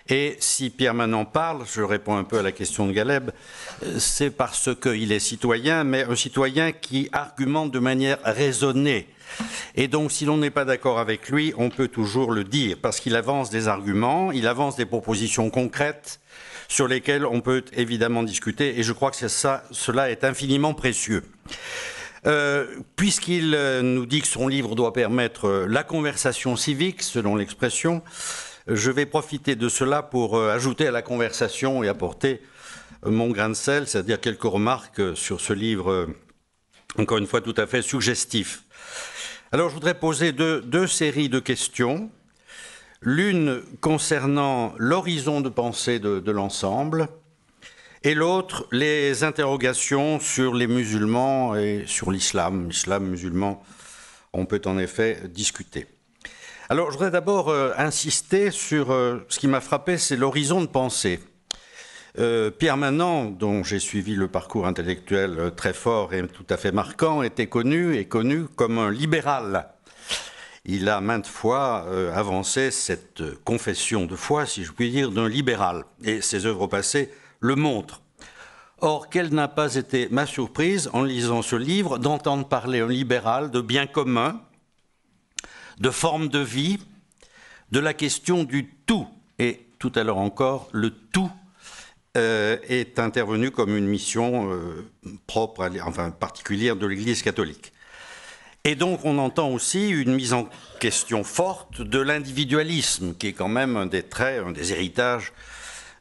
et si Pierre Manon parle, je réponds un peu à la question de Galeb, euh, c'est parce qu'il est citoyen, mais un citoyen qui argumente de manière raisonnée. Et donc, si l'on n'est pas d'accord avec lui, on peut toujours le dire, parce qu'il avance des arguments, il avance des propositions concrètes sur lesquelles on peut évidemment discuter, et je crois que ça, cela est infiniment précieux. Euh, puisqu'il euh, nous dit que son livre doit permettre la conversation civique, selon l'expression, je vais profiter de cela pour euh, ajouter à la conversation et apporter euh, mon grain de sel, c'est-à-dire quelques remarques euh, sur ce livre, encore une fois tout à fait suggestif. Alors je voudrais poser deux, séries de questions. L'une concernant l'horizon de pensée de, l'ensemble et l'autre les interrogations sur les musulmans et sur l'islam, L'islam musulman. On peut en effet discuter. Alors, je voudrais d'abord euh, insister sur euh, ce qui m'a frappé, c'est l'horizon de pensée. Euh, Pierre Manant, dont j'ai suivi le parcours intellectuel très fort et tout à fait marquant, était connu et connu comme un libéral. Il a maintes fois avancé cette confession de foi, si je puis dire, d'un libéral. Et ses œuvres passées le montrent. Or, quelle n'a pas été ma surprise, en lisant ce livre, d'entendre parler un libéral de bien commun, de forme de vie, de la question du tout. Et tout à l'heure encore, le tout euh, est intervenu comme une mission euh, propre, enfin particulière de l'Église catholique. Et donc on entend aussi une mise en question forte de l'individualisme, qui est quand même un des traits, un des héritages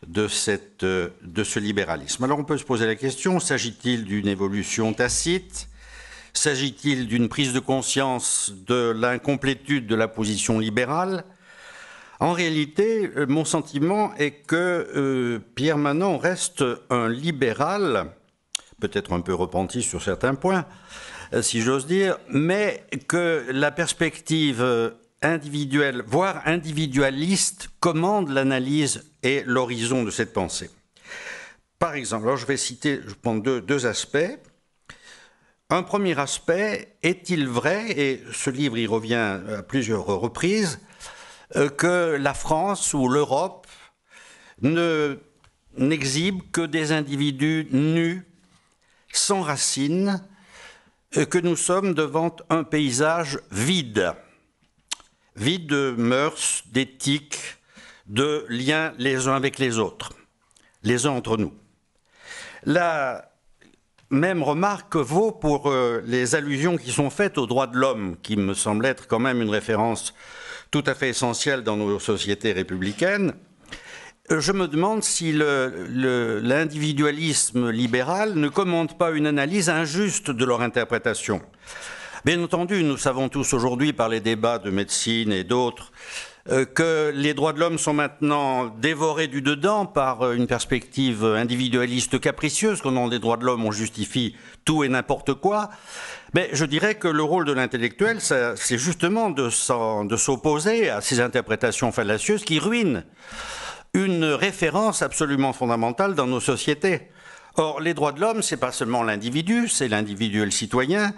de, cette, euh, de ce libéralisme. Alors on peut se poser la question, s'agit-il d'une évolution tacite S'agit-il d'une prise de conscience de l'incomplétude de la position libérale En réalité, euh, mon sentiment est que euh, Pierre Manon reste un libéral, peut-être un peu repenti sur certains points, euh, si j'ose dire, mais que la perspective individuelle, voire individualiste, commande l'analyse et l'horizon de cette pensée. Par exemple, je vais citer, je deux aspects. Un premier aspect, est-il vrai, et ce livre y revient euh, à plusieurs reprises, euh, que la France ou l'Europe ne, n'exhibe que des individus nus, sans racines, euh, que nous sommes devant un paysage vide, vide de mœurs, d'éthique, de liens les uns avec les autres, les uns entre nous. La même remarque vaut pour euh, les allusions qui sont faites aux droits de l'homme, qui me semble être quand même une référence tout à fait essentielle dans nos sociétés républicaines. Euh, je me demande si l'individualisme libéral ne commande pas une analyse injuste de leur interprétation. Bien entendu, nous savons tous aujourd'hui par les débats de médecine et d'autres euh, que les droits de l'homme sont maintenant dévorés du dedans par euh, une perspective euh, individualiste capricieuse, qu'au nom des droits de l'homme on justifie tout et n'importe quoi, mais je dirais que le rôle de l'intellectuel, c'est justement de s'opposer à ces interprétations fallacieuses qui ruinent une référence absolument fondamentale dans nos sociétés. Or, les droits de l'homme, n'est pas seulement l'individu, c'est l'individu citoyen,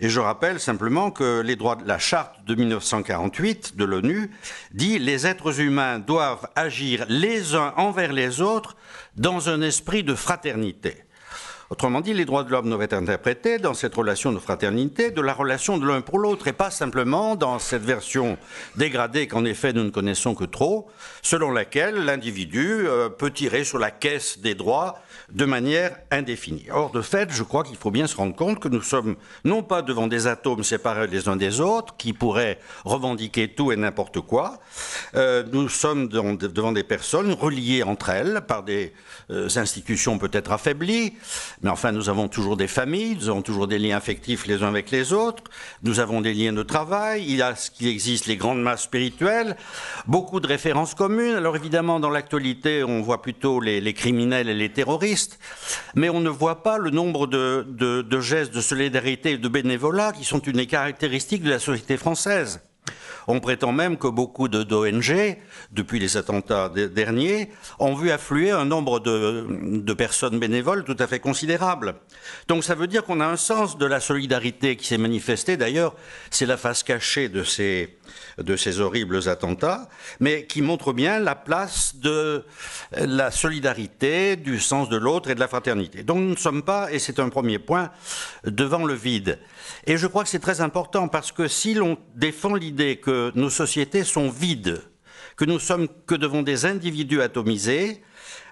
et je rappelle simplement que les droits de la charte de 1948 de l'ONU dit les êtres humains doivent agir les uns envers les autres dans un esprit de fraternité. Autrement dit, les droits de l'homme doivent être interprétés dans cette relation de fraternité, de la relation de l'un pour l'autre, et pas simplement dans cette version dégradée qu'en effet nous ne connaissons que trop, selon laquelle l'individu euh, peut tirer sur la caisse des droits de manière indéfinie. Or, de fait, je crois qu'il faut bien se rendre compte que nous sommes non pas devant des atomes séparés les uns des autres, qui pourraient revendiquer tout et n'importe quoi, euh, nous sommes devant des personnes reliées entre elles par des euh, institutions peut-être affaiblies, mais enfin, nous avons toujours des familles, nous avons toujours des liens affectifs les uns avec les autres, nous avons des liens de travail, il, a, qui existe les grandes masses spirituelles, beaucoup de références communes. Alors évidemment, dans l'actualité, on voit plutôt les criminels et les terroristes, mais on ne voit pas le nombre de, gestes de solidarité et de bénévolat qui sont une des caractéristiques de la société française. On prétend même que beaucoup d'ONG, depuis les attentats derniers, ont vu affluer un nombre de, de, personnes bénévoles tout à fait considérable. Donc ça veut dire qu'on a un sens de la solidarité qui s'est manifestée, D'ailleurs, c'est la face cachée de ces, de ces horribles attentats, mais qui montre bien la place de la solidarité, du sens de l'autre et de la fraternité. Donc nous ne sommes pas, et c'est un premier point, devant le vide. Et je crois que c'est très important parce que si l'on défend l'idée que nos sociétés sont vides, que nous sommes que devant des individus atomisés,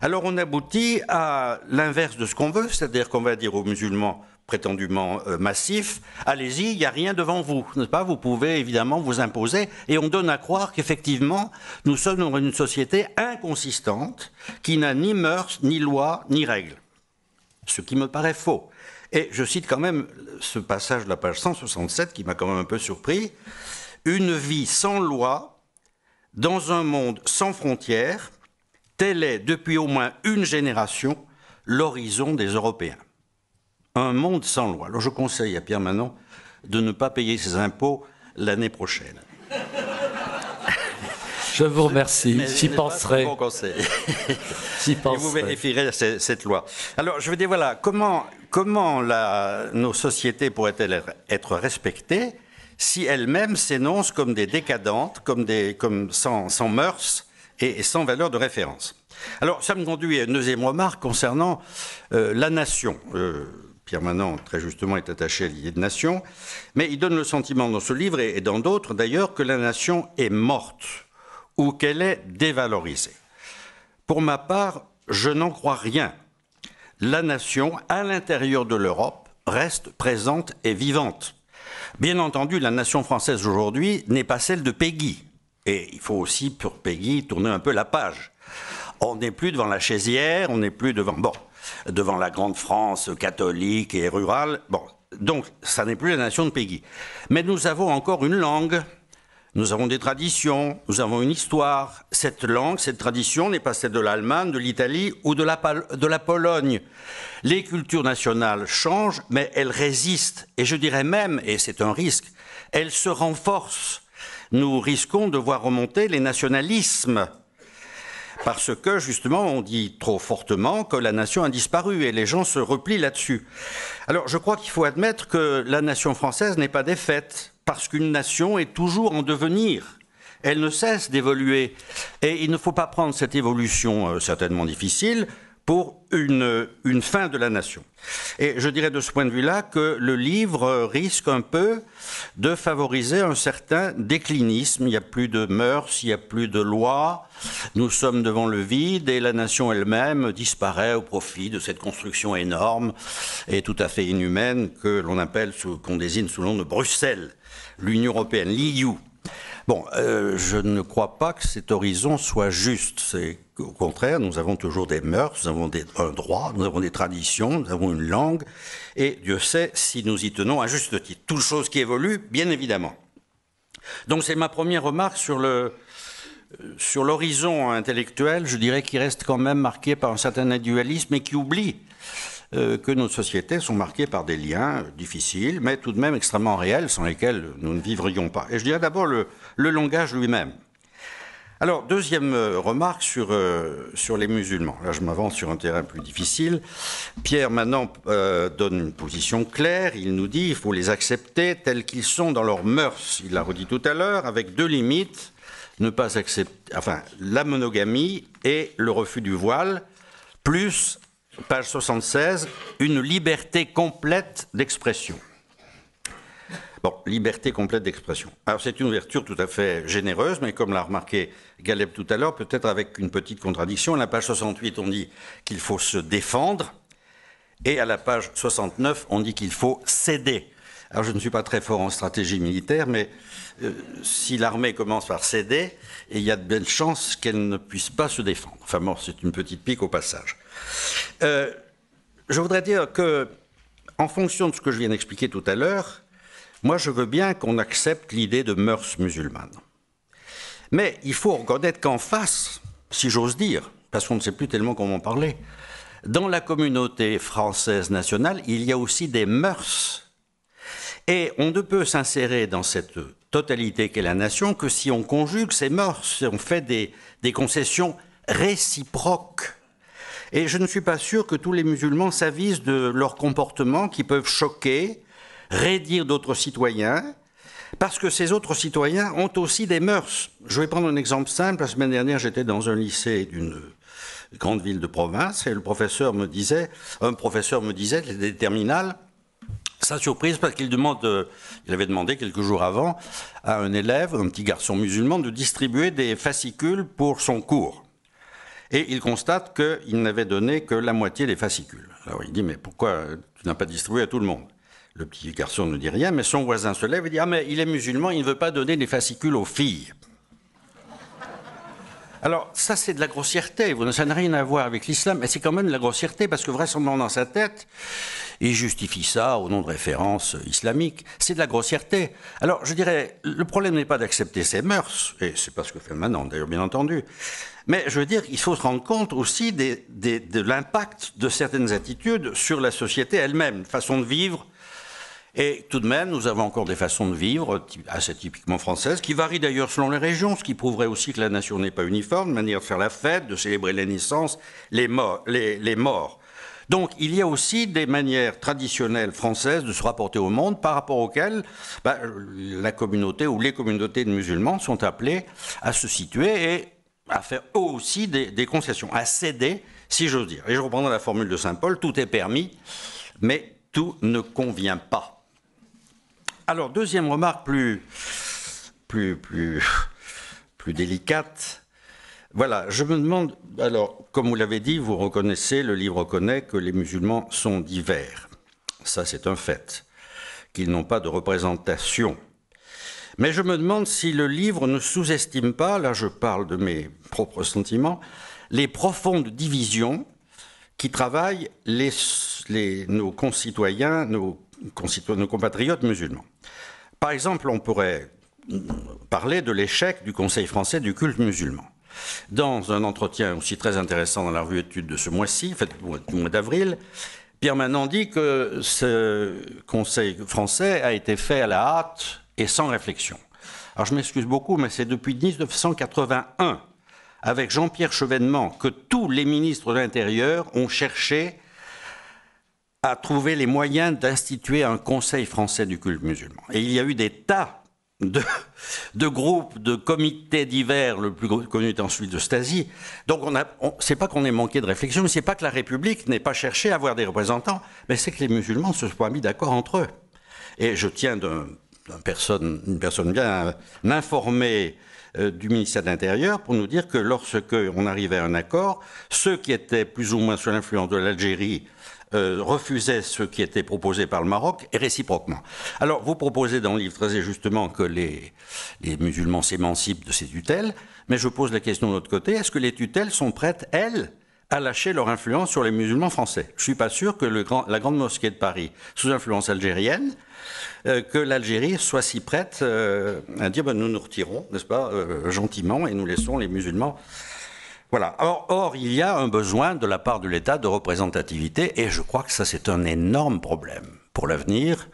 alors on aboutit à l'inverse de ce qu'on veut, c'est-à-dire qu'on va dire aux musulmans, prétendument euh, massif, allez-y, il n'y a rien devant vous, n'est-ce pas Vous pouvez évidemment vous imposer, et on donne à croire qu'effectivement, nous sommes dans une société inconsistante, qui n'a ni mœurs, ni lois, ni règles. Ce qui me paraît faux. Et je cite quand même ce passage de la page 167 qui m'a quand même un peu surpris. Une vie sans loi, dans un monde sans frontières, tel est depuis au moins une génération l'horizon des Européens un monde sans loi. Alors je conseille à Pierre Manon de ne pas payer ses impôts l'année prochaine. Je vous remercie, j'y penserai. Bon conseil. Et vous vérifierez cette loi. Alors je veux dire, voilà, comment, comment nos sociétés pourraient-elles être respectées si elles-mêmes s'énoncent comme des décadentes, comme, des, comme sans, sans mœurs et, sans valeur de référence alors, ça me conduit à une deuxième remarque concernant euh, la nation. Euh, Pierre Manon, très justement, est attaché à l'idée de nation, mais il donne le sentiment dans ce livre et dans d'autres d'ailleurs que la nation est morte ou qu'elle est dévalorisée. Pour ma part, je n'en crois rien. La nation, à l'intérieur de l'Europe, reste présente et vivante. Bien entendu, la nation française aujourd'hui n'est pas celle de Peggy. Et il faut aussi, pour Peggy, tourner un peu la page. On n'est plus devant la chaisière, on n'est plus devant... Bon, devant la grande France catholique et rurale. Bon, donc, ça n'est plus la nation de Peggy. Mais nous avons encore une langue, nous avons des traditions, nous avons une histoire. Cette langue, cette tradition n'est pas celle de l'Allemagne, de l'Italie ou de la, de la Pologne. Les cultures nationales changent, mais elles résistent. Et je dirais même, et c'est un risque, elles se renforcent. Nous risquons de voir remonter les nationalismes parce que justement on dit trop fortement que la nation a disparu et les gens se replient là-dessus. Alors je crois qu'il faut admettre que la nation française n'est pas défaite, parce qu'une nation est toujours en devenir. Elle ne cesse d'évoluer. Et il ne faut pas prendre cette évolution euh, certainement difficile pour une, une, fin de la nation. Et je dirais de ce point de vue-là que le livre risque un peu de favoriser un certain déclinisme. Il n'y a plus de mœurs, il n'y a plus de lois, nous sommes devant le vide et la nation elle-même disparaît au profit de cette construction énorme et tout à fait inhumaine que l'on appelle, qu'on désigne sous le nom de Bruxelles, l'Union européenne, l'EU. Bon, euh, je ne crois pas que cet horizon soit juste. C'est au contraire, nous avons toujours des mœurs, nous avons des, un droit, nous avons des traditions, nous avons une langue, et Dieu sait si nous y tenons à juste titre. Toute chose qui évolue, bien évidemment. Donc c'est ma première remarque sur le, sur l'horizon intellectuel, je dirais qu'il reste quand même marqué par un certain individualisme et qui oublie euh, que nos sociétés sont marquées par des liens difficiles, mais tout de même extrêmement réels, sans lesquels nous ne vivrions pas. Et je dirais d'abord le, langage lui-même. Alors, deuxième euh, remarque sur, euh, sur les musulmans. Là, je m'avance sur un terrain plus difficile. Pierre, maintenant, donne une position claire. Il nous dit il faut les accepter tels qu'ils sont dans leurs mœurs. Il l'a redit tout à l'heure, avec deux limites ne pas accepter, enfin, la monogamie et le refus du voile, plus page 76, une liberté complète d'expression. Bon, liberté complète d'expression. Alors c'est une ouverture tout à fait généreuse, mais comme l'a remarqué Galeb tout à l'heure, peut-être avec une petite contradiction. À la page 68, on dit qu'il faut se défendre, et à la page 69, on dit qu'il faut céder. Alors je ne suis pas très fort en stratégie militaire, mais euh, si l'armée commence par céder, il y a de belles chances qu'elle ne puisse pas se défendre. Enfin bon, c'est une petite pique au passage. Euh, je voudrais dire que, en fonction de ce que je viens d'expliquer tout à l'heure, moi je veux bien qu'on accepte l'idée de mœurs musulmanes. Mais il faut reconnaître qu'en face, si j'ose dire, parce qu'on ne sait plus tellement comment parler, dans la communauté française nationale, il y a aussi des mœurs. Et on ne peut s'insérer dans cette totalité qu'est la nation que si on conjugue ces mœurs, si on fait des concessions réciproques. Et je ne suis pas sûr que tous les musulmans s'avisent de leurs comportements qui peuvent choquer, raidir d'autres citoyens, parce que ces autres citoyens ont aussi des mœurs. Je vais prendre un exemple simple. La semaine dernière, j'étais dans un lycée d'une grande ville de province et le professeur me disait, un professeur me disait, des terminales, sa surprise parce qu'il demande, euh, il avait demandé quelques jours avant à un élève, un petit garçon musulman, de distribuer des fascicules pour son cours. Et il constate qu'il n'avait donné que la moitié des fascicules. Alors il dit, mais pourquoi tu n'as pas distribué à tout le monde Le petit garçon ne dit rien, mais son voisin se lève et dit, ah mais il est musulman, il ne veut pas donner des fascicules aux filles. Alors ça c'est de la grossièreté, ça n'a rien à voir avec l'islam, mais c'est quand même de la grossièreté parce que vraisemblablement dans sa tête, il justifie ça au nom de référence islamique, c'est de la grossièreté. Alors je dirais, le problème n'est pas d'accepter ses mœurs, et c'est pas ce que fait Manon d'ailleurs bien entendu, mais je veux dire, il faut se rendre compte aussi des, de l'impact de certaines attitudes sur la société elle-même, façon de vivre. Et tout de même, nous avons encore des façons de vivre assez typiquement françaises, qui varient d'ailleurs selon les régions, ce qui prouverait aussi que la nation n'est pas uniforme, manière de faire la fête, de célébrer les naissances, les morts. Les, morts. Donc il y a aussi des manières traditionnelles françaises de se rapporter au monde par rapport auxquelles bah, la communauté ou les communautés de musulmans sont appelées à se situer et à faire aussi des, concessions, à céder, si j'ose dire. Et je reprendrai la formule de Saint Paul, tout est permis, mais tout ne convient pas. Alors, deuxième remarque plus, plus, plus, plus délicate. Voilà, je me demande, alors, comme vous l'avez dit, vous reconnaissez, le livre reconnaît que les musulmans sont divers. Ça, c'est un fait. Qu'ils n'ont pas de représentation. Mais je me demande si le livre ne sous-estime pas, là je parle de mes propres sentiments, les profondes divisions qui travaillent les, les, nos concitoyens, nos, nos compatriotes musulmans. Par exemple, on pourrait parler de l'échec du Conseil français du culte musulman. Dans un entretien aussi très intéressant dans la revue étude de ce mois-ci, fait du mois d'avril, Pierre Manon dit que ce Conseil français a été fait à la hâte et sans réflexion. Alors je m'excuse beaucoup, mais c'est depuis 1981 avec Jean-Pierre Chevènement que tous les ministres de l'Intérieur ont cherché à trouver les moyens d'instituer un Conseil français du culte musulman. Et il y a eu des tas de, groupes, de comités divers, le plus connu est ensuite de Stasi. Donc on n'est pas qu'on ait manqué de réflexion, mais c'est pas que la République n'ait pas cherché à avoir des représentants, mais c'est que les musulmans se soient mis d'accord entre eux. Et je tiens d'une personne, une personne bien informée euh, du ministère de l'Intérieur pour nous dire que lorsque arrivait à un accord, ceux qui étaient plus ou moins sous l'influence de l'Algérie euh, refusaient ce qui était proposé par le Maroc et réciproquement. Alors, vous proposez dans le livre très justement que les, musulmans s'émancipent de ces tutelles, mais je pose la question de l'autre côté est-ce que les tutelles sont prêtes, elles, à lâcher leur influence sur les musulmans français Je ne suis pas sûr que la grande mosquée de Paris, sous influence algérienne, euh, que l'Algérie soit si prête euh, à dire ben, nous nous retirons, n'est-ce pas, euh, gentiment, et nous laissons les musulmans. Voilà. Or, il y a un besoin de la part de l'État de représentativité, et je crois que ça, c'est un énorme problème pour l'avenir,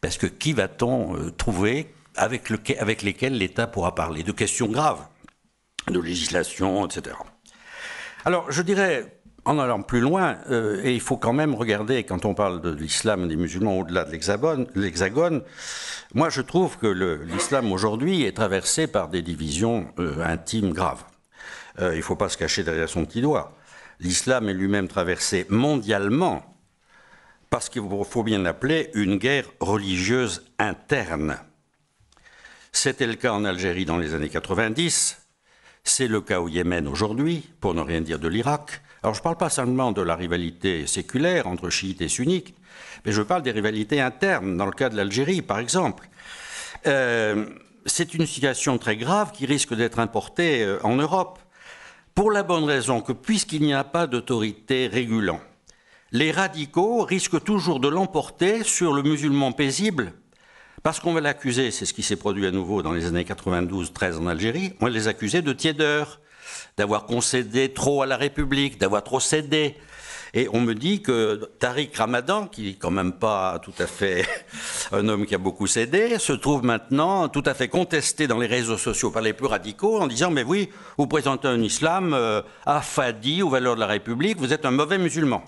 parce que qui va-t-on trouver avec lesquels l'État pourra parler De questions graves, de législation, etc. Alors, je dirais, en allant plus loin, euh, et il faut quand même regarder, quand on parle de l'islam des musulmans au-delà de l'hexagone, moi je trouve que l'islam aujourd'hui est traversé par des divisions euh, intimes graves. Euh, il ne faut pas se cacher derrière son petit doigt. L'islam est lui-même traversé mondialement parce qu'il faut bien appeler une guerre religieuse interne. C'était le cas en Algérie dans les années 90, c'est le cas au Yémen aujourd'hui, pour ne rien dire de l'Irak. Alors je ne parle pas seulement de la rivalité séculaire entre chiites et sunnites, mais je parle des rivalités internes, dans le cas de l'Algérie par exemple. Euh, c'est une situation très grave qui risque d'être importée euh, en Europe, pour la bonne raison que puisqu'il n'y a pas d'autorité régulant, les radicaux risquent toujours de l'emporter sur le musulman paisible, parce qu'on va l'accuser, c'est ce qui s'est produit à nouveau dans les années 92-13 en Algérie, on va les accuser de tiédeur, d'avoir concédé trop à la République, d'avoir trop cédé. Et on me dit que Tariq Ramadan, qui n'est quand même pas tout à fait un homme qui a beaucoup cédé, se trouve maintenant tout à fait contesté dans les réseaux sociaux par les plus radicaux en disant Mais oui, vous présentez un islam euh, affadi aux valeurs de la République, vous êtes un mauvais musulman.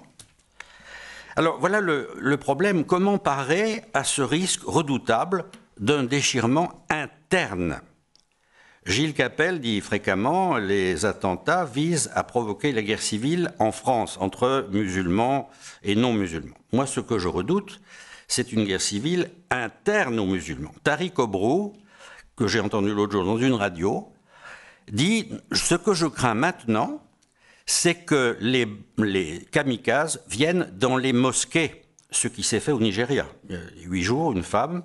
Alors voilà le, le problème comment parer à ce risque redoutable d'un déchirement interne Gilles Capel dit fréquemment les attentats visent à provoquer la guerre civile en France entre musulmans et non musulmans. Moi, ce que je redoute, c'est une guerre civile interne aux musulmans. Tariq Obrou, que j'ai entendu l'autre jour dans une radio, dit ce que je crains maintenant, c'est que les, kamikazes viennent dans les mosquées ce qui s'est fait au Nigeria. huit jours, une femme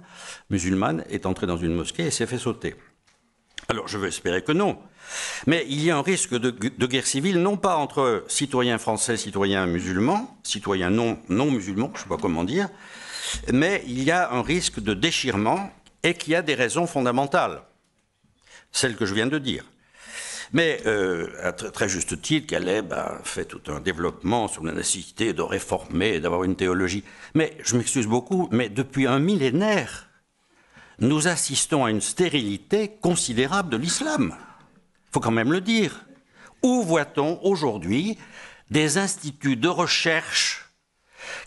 musulmane est entrée dans une mosquée et s'est fait sauter. Alors je veux espérer que non. Mais il y a un risque de, guerre civile, non pas entre citoyens français, citoyens musulmans, citoyens non, non musulmans, je ne sais pas comment dire, mais il y a un risque de déchirement et qui a des raisons fondamentales, celles que je viens de dire. Mais euh, à très, juste titre, Caleb a ben, fait tout un développement sur la nécessité de réformer, d'avoir une théologie. Mais je m'excuse beaucoup, mais depuis un millénaire, nous assistons à une stérilité considérable de l'islam. Il faut quand même le dire. Où voit-on aujourd'hui des instituts de recherche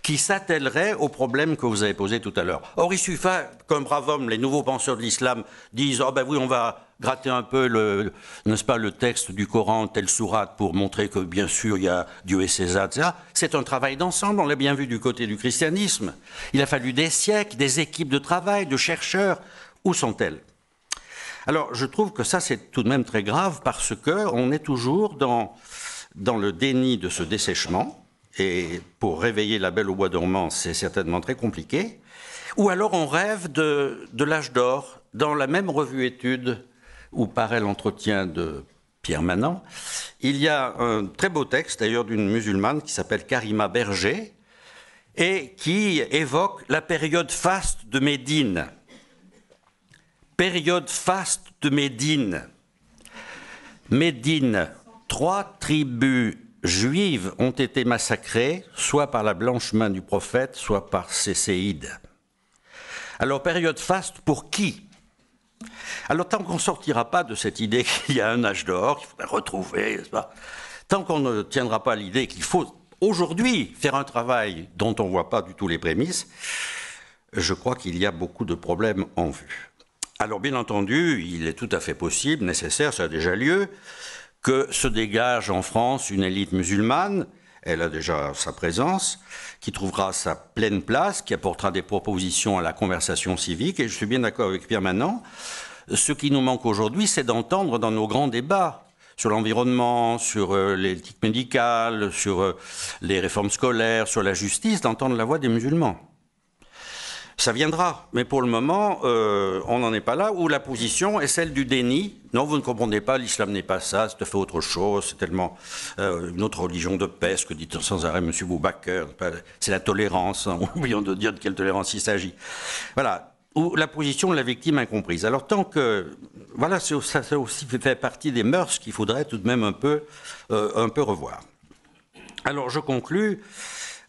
qui s'attelleraient aux problèmes que vous avez posé tout à l'heure. Or, il suffit qu'un brave homme, les nouveaux penseurs de l'islam, disent Ah oh ben oui, on va gratter un peu, n'est-ce pas, le texte du Coran, tel sourate, pour montrer que, bien sûr, il y a Dieu et César, etc. C'est un travail d'ensemble, on l'a bien vu du côté du christianisme. Il a fallu des siècles, des équipes de travail, de chercheurs. Où sont-elles Alors, je trouve que ça, c'est tout de même très grave, parce qu'on est toujours dans, dans le déni de ce dessèchement, et pour réveiller la belle au bois dormant, c'est certainement très compliqué. Ou alors on rêve de, de l'âge d'or. Dans la même revue étude où paraît l'entretien de Pierre Manant. Il y a un très beau texte d'ailleurs d'une musulmane qui s'appelle Karima Berger et qui évoque la période faste de Médine. Période faste de Médine. Médine, trois tribus juives ont été massacrées, soit par la blanche main du prophète, soit par ses séides. Alors, période faste pour qui alors tant qu'on ne sortira pas de cette idée qu'il y a un âge d'or, qu'il faudrait retrouver, pas tant qu'on ne tiendra pas l'idée qu'il faut aujourd'hui faire un travail dont on ne voit pas du tout les prémices, je crois qu'il y a beaucoup de problèmes en vue. Alors bien entendu, il est tout à fait possible, nécessaire, ça a déjà lieu, que se dégage en France une élite musulmane, elle a déjà sa présence, qui trouvera sa pleine place, qui apportera des propositions à la conversation civique, et je suis bien d'accord avec Pierre maintenant. Ce qui nous manque aujourd'hui, c'est d'entendre dans nos grands débats sur l'environnement, sur euh, l'éthique médicale, sur euh, les réformes scolaires, sur la justice, d'entendre la voix des musulmans. Ça viendra, mais pour le moment, euh, on n'en est pas là où la position est celle du déni. Non, vous ne comprenez pas, l'islam n'est pas ça, c'est fait autre chose, c'est tellement une autre religion de paix, ce que dit sans arrêt M. Boubaker. C'est la tolérance, hein, oublions de dire de quelle tolérance il s'agit. Voilà, ou la position de la victime incomprise. Alors tant que voilà, ça, aussi fait partie des mœurs qu'il faudrait tout de même un peu, euh, un peu revoir. Alors je conclus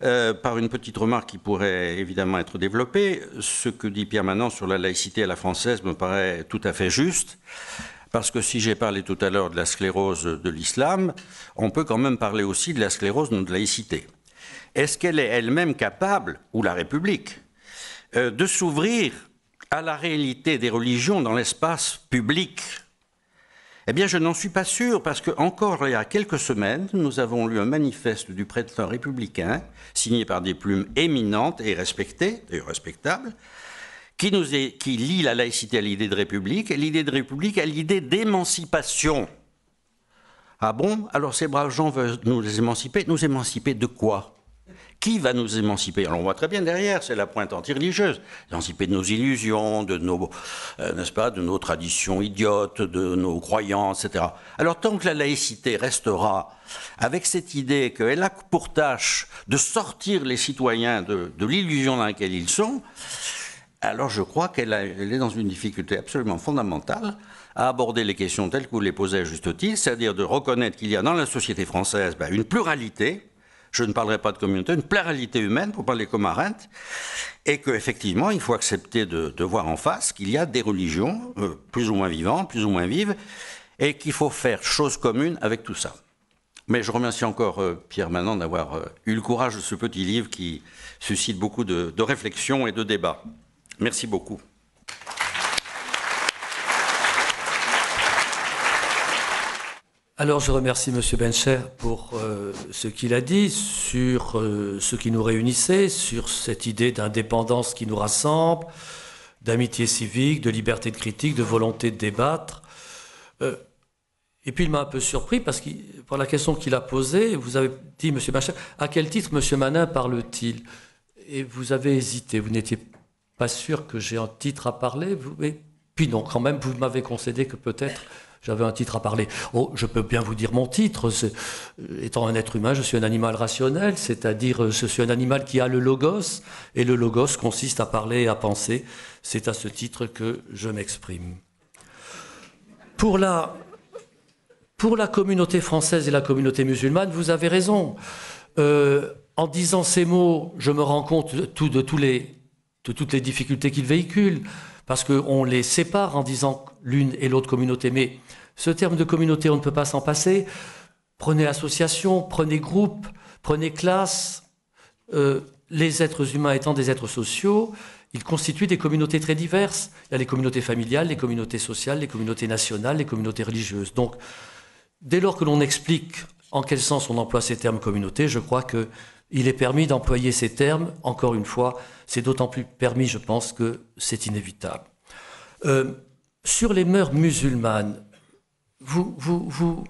euh, par une petite remarque qui pourrait évidemment être développée. Ce que dit Pierre Manon sur la laïcité à la française me paraît tout à fait juste. Parce que si j'ai parlé tout à l'heure de la sclérose de l'islam, on peut quand même parler aussi de la sclérose de laïcité. Est-ce qu'elle est elle-même capable, ou la République, euh, de s'ouvrir à la réalité des religions dans l'espace public Eh bien, je n'en suis pas sûr, parce que encore il y a quelques semaines, nous avons lu un manifeste du prêtre républicain, signé par des plumes éminentes et respectées, et respectables, qui, nous est, qui lie la laïcité à l'idée de république, et l'idée de république à l'idée d'émancipation. Ah bon Alors ces braves gens veulent nous émanciper Nous émanciper de quoi qui va nous émanciper Alors on voit très bien derrière, c'est la pointe anti-religieuse, émanciper de nos illusions, de nos, euh, n'est-ce pas, de nos traditions idiotes, de nos croyances, etc. Alors tant que la laïcité restera avec cette idée qu'elle a pour tâche de sortir les citoyens de, l'illusion dans laquelle ils sont, alors je crois qu'elle est dans une difficulté absolument fondamentale à aborder les questions telles que vous les posez à juste titre, c'est-à-dire de reconnaître qu'il y a dans la société française ben, une pluralité, je ne parlerai pas de communauté, une pluralité humaine, pour parler comme Arendt, et qu'effectivement, il faut accepter de, voir en face qu'il y a des religions, euh, plus ou moins vivantes, plus ou moins vives, et qu'il faut faire chose commune avec tout ça. Mais je remercie encore euh, Pierre Manon d'avoir euh, eu le courage de ce petit livre qui suscite beaucoup de réflexions et de débats. Merci beaucoup. Alors je remercie M. Bencher pour euh, ce qu'il a dit sur euh, ce qui nous réunissait, sur cette idée d'indépendance qui nous rassemble, d'amitié civique, de liberté de critique, de volonté de débattre. Euh, et puis il m'a un peu surpris parce que pour la question qu'il a posée, vous avez dit, M. Bencher, à quel titre M. Manin parle-t-il Et vous avez hésité, vous n'étiez pas sûr que j'ai un titre à parler, puis non, quand même, vous m'avez concédé que peut-être j'avais un titre à parler. Oh, je peux bien vous dire mon titre. Euh, étant un être humain, je suis un animal rationnel, c'est-à-dire euh, je suis un animal qui a le logos, et le logos consiste à parler et à penser. C'est à ce titre que je m'exprime. Pour la, pour la communauté française et la communauté musulmane, vous avez raison. Euh, en disant ces mots, je me rends compte de, tout, de, tous les, de toutes les difficultés qu'ils véhiculent parce qu'on les sépare en disant l'une et l'autre communauté. Mais ce terme de communauté, on ne peut pas s'en passer. Prenez association, prenez groupe, prenez classe. Euh, les êtres humains étant des êtres sociaux, ils constituent des communautés très diverses. Il y a les communautés familiales, les communautés sociales, les communautés nationales, les communautés religieuses. Donc, dès lors que l'on explique en quel sens on emploie ces termes communauté, je crois que il est permis d'employer ces termes. Encore une fois, c'est d'autant plus permis, je pense, que c'est inévitable. Euh, sur les mœurs musulmanes, vous,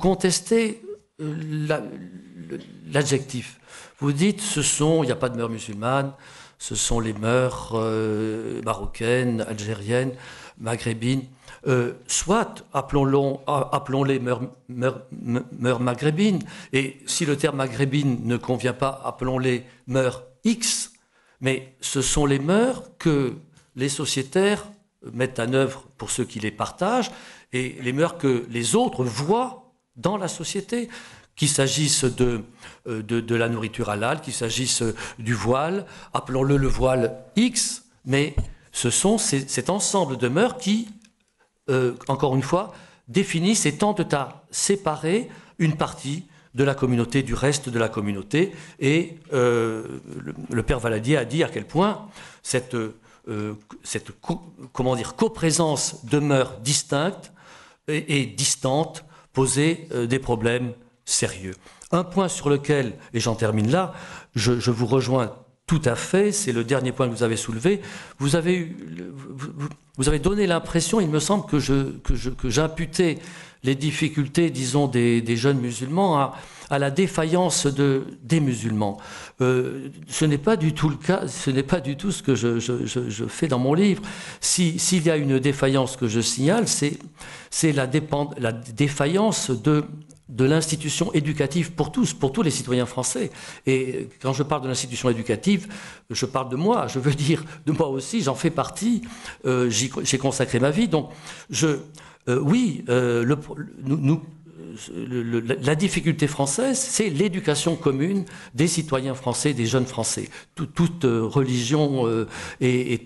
contestez euh, l'adjectif. vous dites, ce sont, il n'y a pas de mœurs musulmanes, ce sont les mœurs euh, marocaines, algériennes, maghrébines. Euh, soit appelons-les appelons mœurs, maghrébines, et si le terme maghrébine ne convient pas, appelons-les mœurs X, mais ce sont les mœurs que les sociétaires mettent en œuvre pour ceux qui les partagent, et les mœurs que les autres voient dans la société qu'il s'agisse de, euh, de, la nourriture halal, qu'il s'agisse euh, du voile, appelons-le le voile X, mais ce sont cet ensemble de mœurs qui euh, encore une fois, définissent et tentent à séparer une partie de la communauté, du reste de la communauté. Et euh, le, père Valadier a dit à quel point cette, euh, cette comment dire, coprésence demeure distincte et, distante, poser des problèmes sérieux. Un point sur lequel, et j'en termine là, je vous rejoins tout à fait, c'est le dernier point que vous avez soulevé. Vous avez, vous, avez donné l'impression, il me semble, que, j'imputais les difficultés, disons, des, jeunes musulmans à, la défaillance des musulmans. Euh, ce n'est pas du tout le cas, ce n'est pas du tout ce que je, fais dans mon livre. S'il y a une défaillance que je signale, c'est la défaillance de, de l'institution éducative pour tous, pour tous les citoyens français. Et quand je parle de l'institution éducative, je parle de moi, je veux dire de moi aussi, j'en fais partie, euh, j'ai consacré ma vie. Donc, je, euh, oui, euh, la, difficulté française, c'est l'éducation commune des citoyens français, des jeunes français. toute religion et,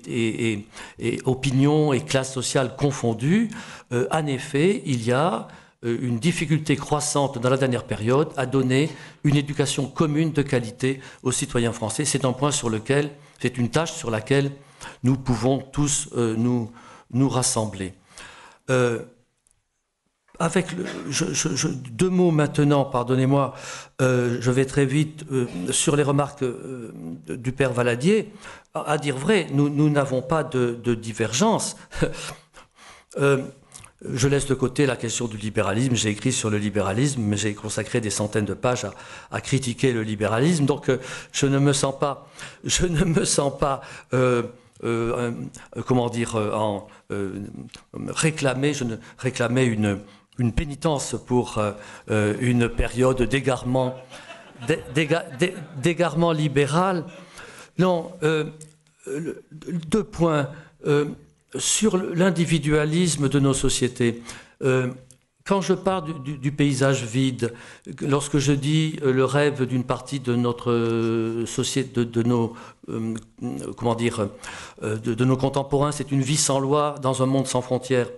et, opinion et classe sociale confondues, en effet, il y a euh, une difficulté croissante dans la dernière période à donner une éducation commune de qualité aux citoyens français. C'est un point sur lequel, c'est une tâche sur laquelle nous pouvons tous euh, nous, nous rassembler. Euh, avec deux mots maintenant, pardonnez-moi, je vais très vite sur les remarques du père Valadier. À, dire vrai, nous n'avons pas de, de divergence. Je laisse de côté la question du libéralisme. J'ai écrit sur le libéralisme, mais j'ai consacré des centaines de pages à, critiquer le libéralisme. Donc, euh, je ne me sens pas, je ne me sens pas, euh, euh, comment dire, en réclamer, je ne réclamais une, une pénitence pour une période d'égarement, d'égarement libéral. Non, deux points sur l'individualisme de nos sociétés. Euh, quand je parle du, paysage vide, lorsque je dis euh, le rêve d'une partie de notre euh, société, de, nos, comment dire, de nos contemporains, c'est une vie sans loi dans un monde sans frontières.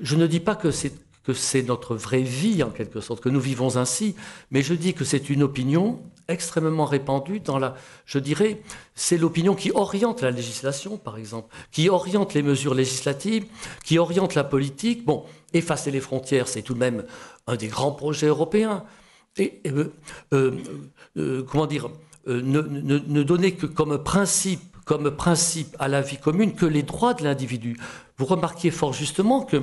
Je ne dis pas que c'est que c'est notre vraie vie en quelque sorte, que nous vivons ainsi. Mais je dis que c'est une opinion extrêmement répandue dans la, je dirais, c'est l'opinion qui oriente la législation, par exemple, qui oriente les mesures législatives, qui oriente la politique. Bon, effacer les frontières, c'est tout de même un des grands projets européens. Et, euh, euh, euh, comment dire, ne, ne donner que comme principe comme principe à la vie commune que les droits de l'individu. Vous remarquez fort justement que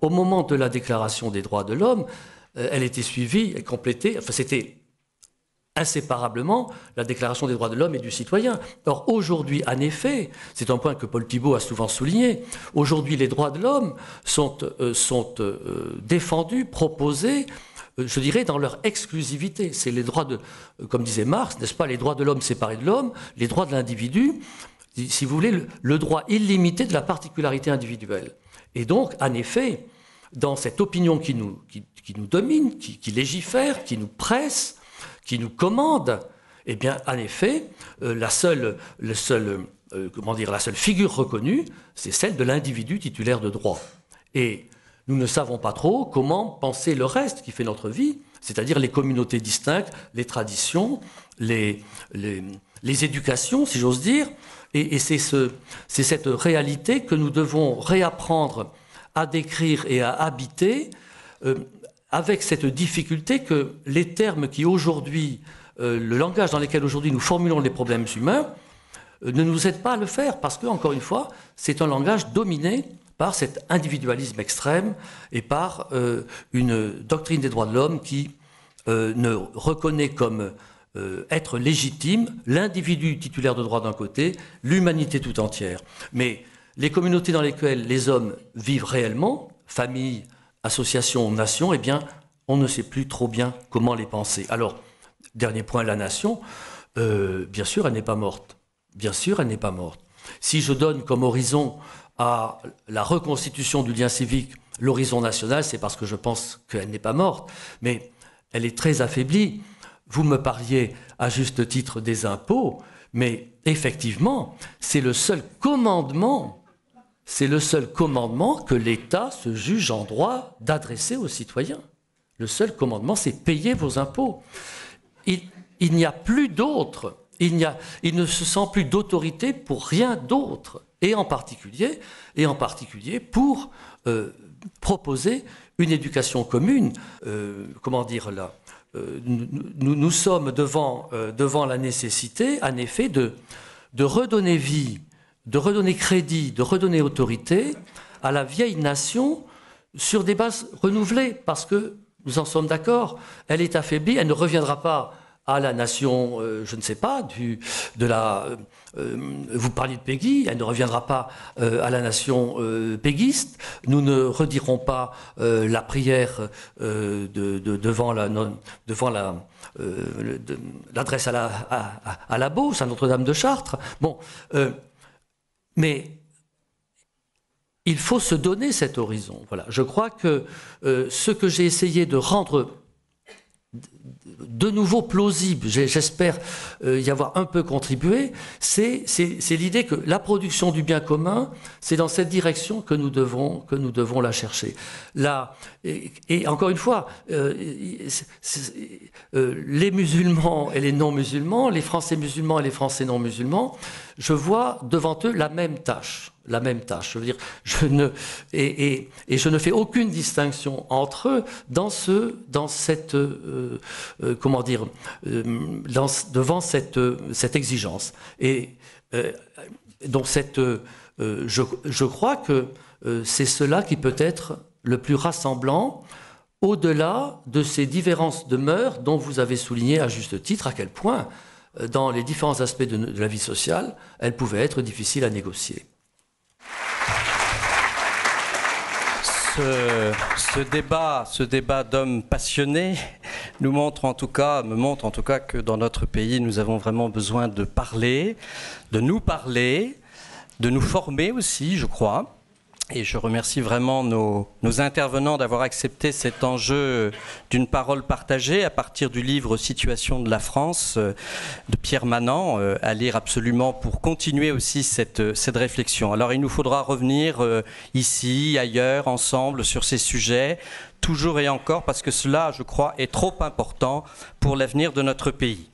au moment de la Déclaration des droits de l'homme, euh, elle était suivie et complétée, enfin c'était inséparablement la Déclaration des droits de l'homme et du citoyen. Or, aujourd'hui, en effet, c'est un point que Paul Thibault a souvent souligné, aujourd'hui les droits de l'homme sont, euh, sont euh, défendus, proposés, je dirais, dans leur exclusivité. C'est les droits de, comme disait Marx, n'est-ce pas, les droits de l'homme séparés de l'homme, les droits de l'individu, si vous voulez, le, droit illimité de la particularité individuelle. Et donc, en effet, dans cette opinion qui nous, qui, nous domine, qui, légifère, qui nous presse, qui nous commande, eh bien, en effet, euh, la seule, le seul, euh, comment dire, la seule figure reconnue, c'est celle de l'individu titulaire de droit. Et nous ne savons pas trop comment penser le reste qui fait notre vie, c'est-à-dire les communautés distinctes, les traditions, les, les, les éducations, si j'ose dire, et, c'est cette réalité que nous devons réapprendre à décrire et à habiter, euh, avec cette difficulté que les termes qui aujourd'hui, euh, le langage dans lequel aujourd'hui nous formulons les problèmes humains, euh, ne nous aident pas à le faire, parce que, encore une fois, c'est un langage dominé par cet individualisme extrême et par une doctrine des droits de l'homme qui ne reconnaît comme euh, être légitime l'individu titulaire de droit d'un côté, l'humanité tout entière. Mais les communautés dans lesquelles les hommes vivent réellement, famille, association, nation, eh bien, on ne sait plus trop bien comment les penser. Alors, dernier point, la nation, euh, bien sûr, elle n'est pas morte. Bien sûr, elle n'est pas morte. Si je donne comme horizon à la reconstitution du lien civique l'horizon national, c'est parce que je pense qu'elle n'est pas morte, mais elle est très affaiblie. Vous me parliez à juste titre des impôts, mais effectivement, c'est le seul commandement, c'est le seul commandement que l'État se juge en droit d'adresser aux citoyens. Le seul commandement, c'est payer vos impôts. Il, n'y a plus d'autre, il, il, ne se sent plus d'autorité pour rien d'autre, et en particulier, et en particulier pour euh, proposer une éducation commune, euh, comment dire là, euh, nous, nous, sommes devant, euh, devant la nécessité, en effet, de, redonner vie, de redonner crédit, de redonner autorité à la vieille nation sur des bases renouvelées, parce que nous en sommes d'accord, elle est affaiblie, elle ne reviendra pas à la nation, euh, je ne sais pas, du, de la, euh, vous parliez de Peggy, elle ne reviendra pas euh, à la nation euh, péguiste. Nous ne redirons pas la prière devant l'adresse à la, Beauce, à Notre-Dame de Chartres. Bon, mais il faut se donner cet horizon. Voilà. Je crois que ce que j'ai essayé de rendre de nouveau plausible, j'espère euh, y avoir un peu contribué, c'est l'idée que la production du bien commun, c'est dans cette direction que nous devons, que nous devons la chercher. Là, et, encore une fois, euh, euh, les musulmans et les non-musulmans, les Français musulmans et les Français non-musulmans, je vois devant eux la même tâche. La même tâche. Je veux dire, je ne, et, et, je ne fais aucune distinction entre eux dans ce, dans cette, euh, euh, comment dire, euh, devant cette, cette exigence. Et donc cette, je, je, crois que c'est cela qui peut être le plus rassemblant au-delà de ces différences de mœurs dont vous avez souligné à juste titre à quel point euh, dans les différents aspects de, la vie sociale, elle pouvait être difficile à négocier. Ce, ce, débat, ce débat d'hommes passionnés, nous montre en tout cas, me montre en tout cas que dans notre pays, nous avons vraiment besoin de parler, de nous parler, de nous former aussi, je crois. Et je remercie vraiment nos, intervenants d'avoir accepté cet enjeu d'une parole partagée à partir du livre Situation de la France euh, de Pierre Manant, euh, à lire absolument pour continuer aussi cette, euh, cette réflexion. Alors il nous faudra revenir ici, ailleurs, ensemble sur ces sujets, toujours et encore, parce que cela, je crois, est trop important pour l'avenir de notre pays.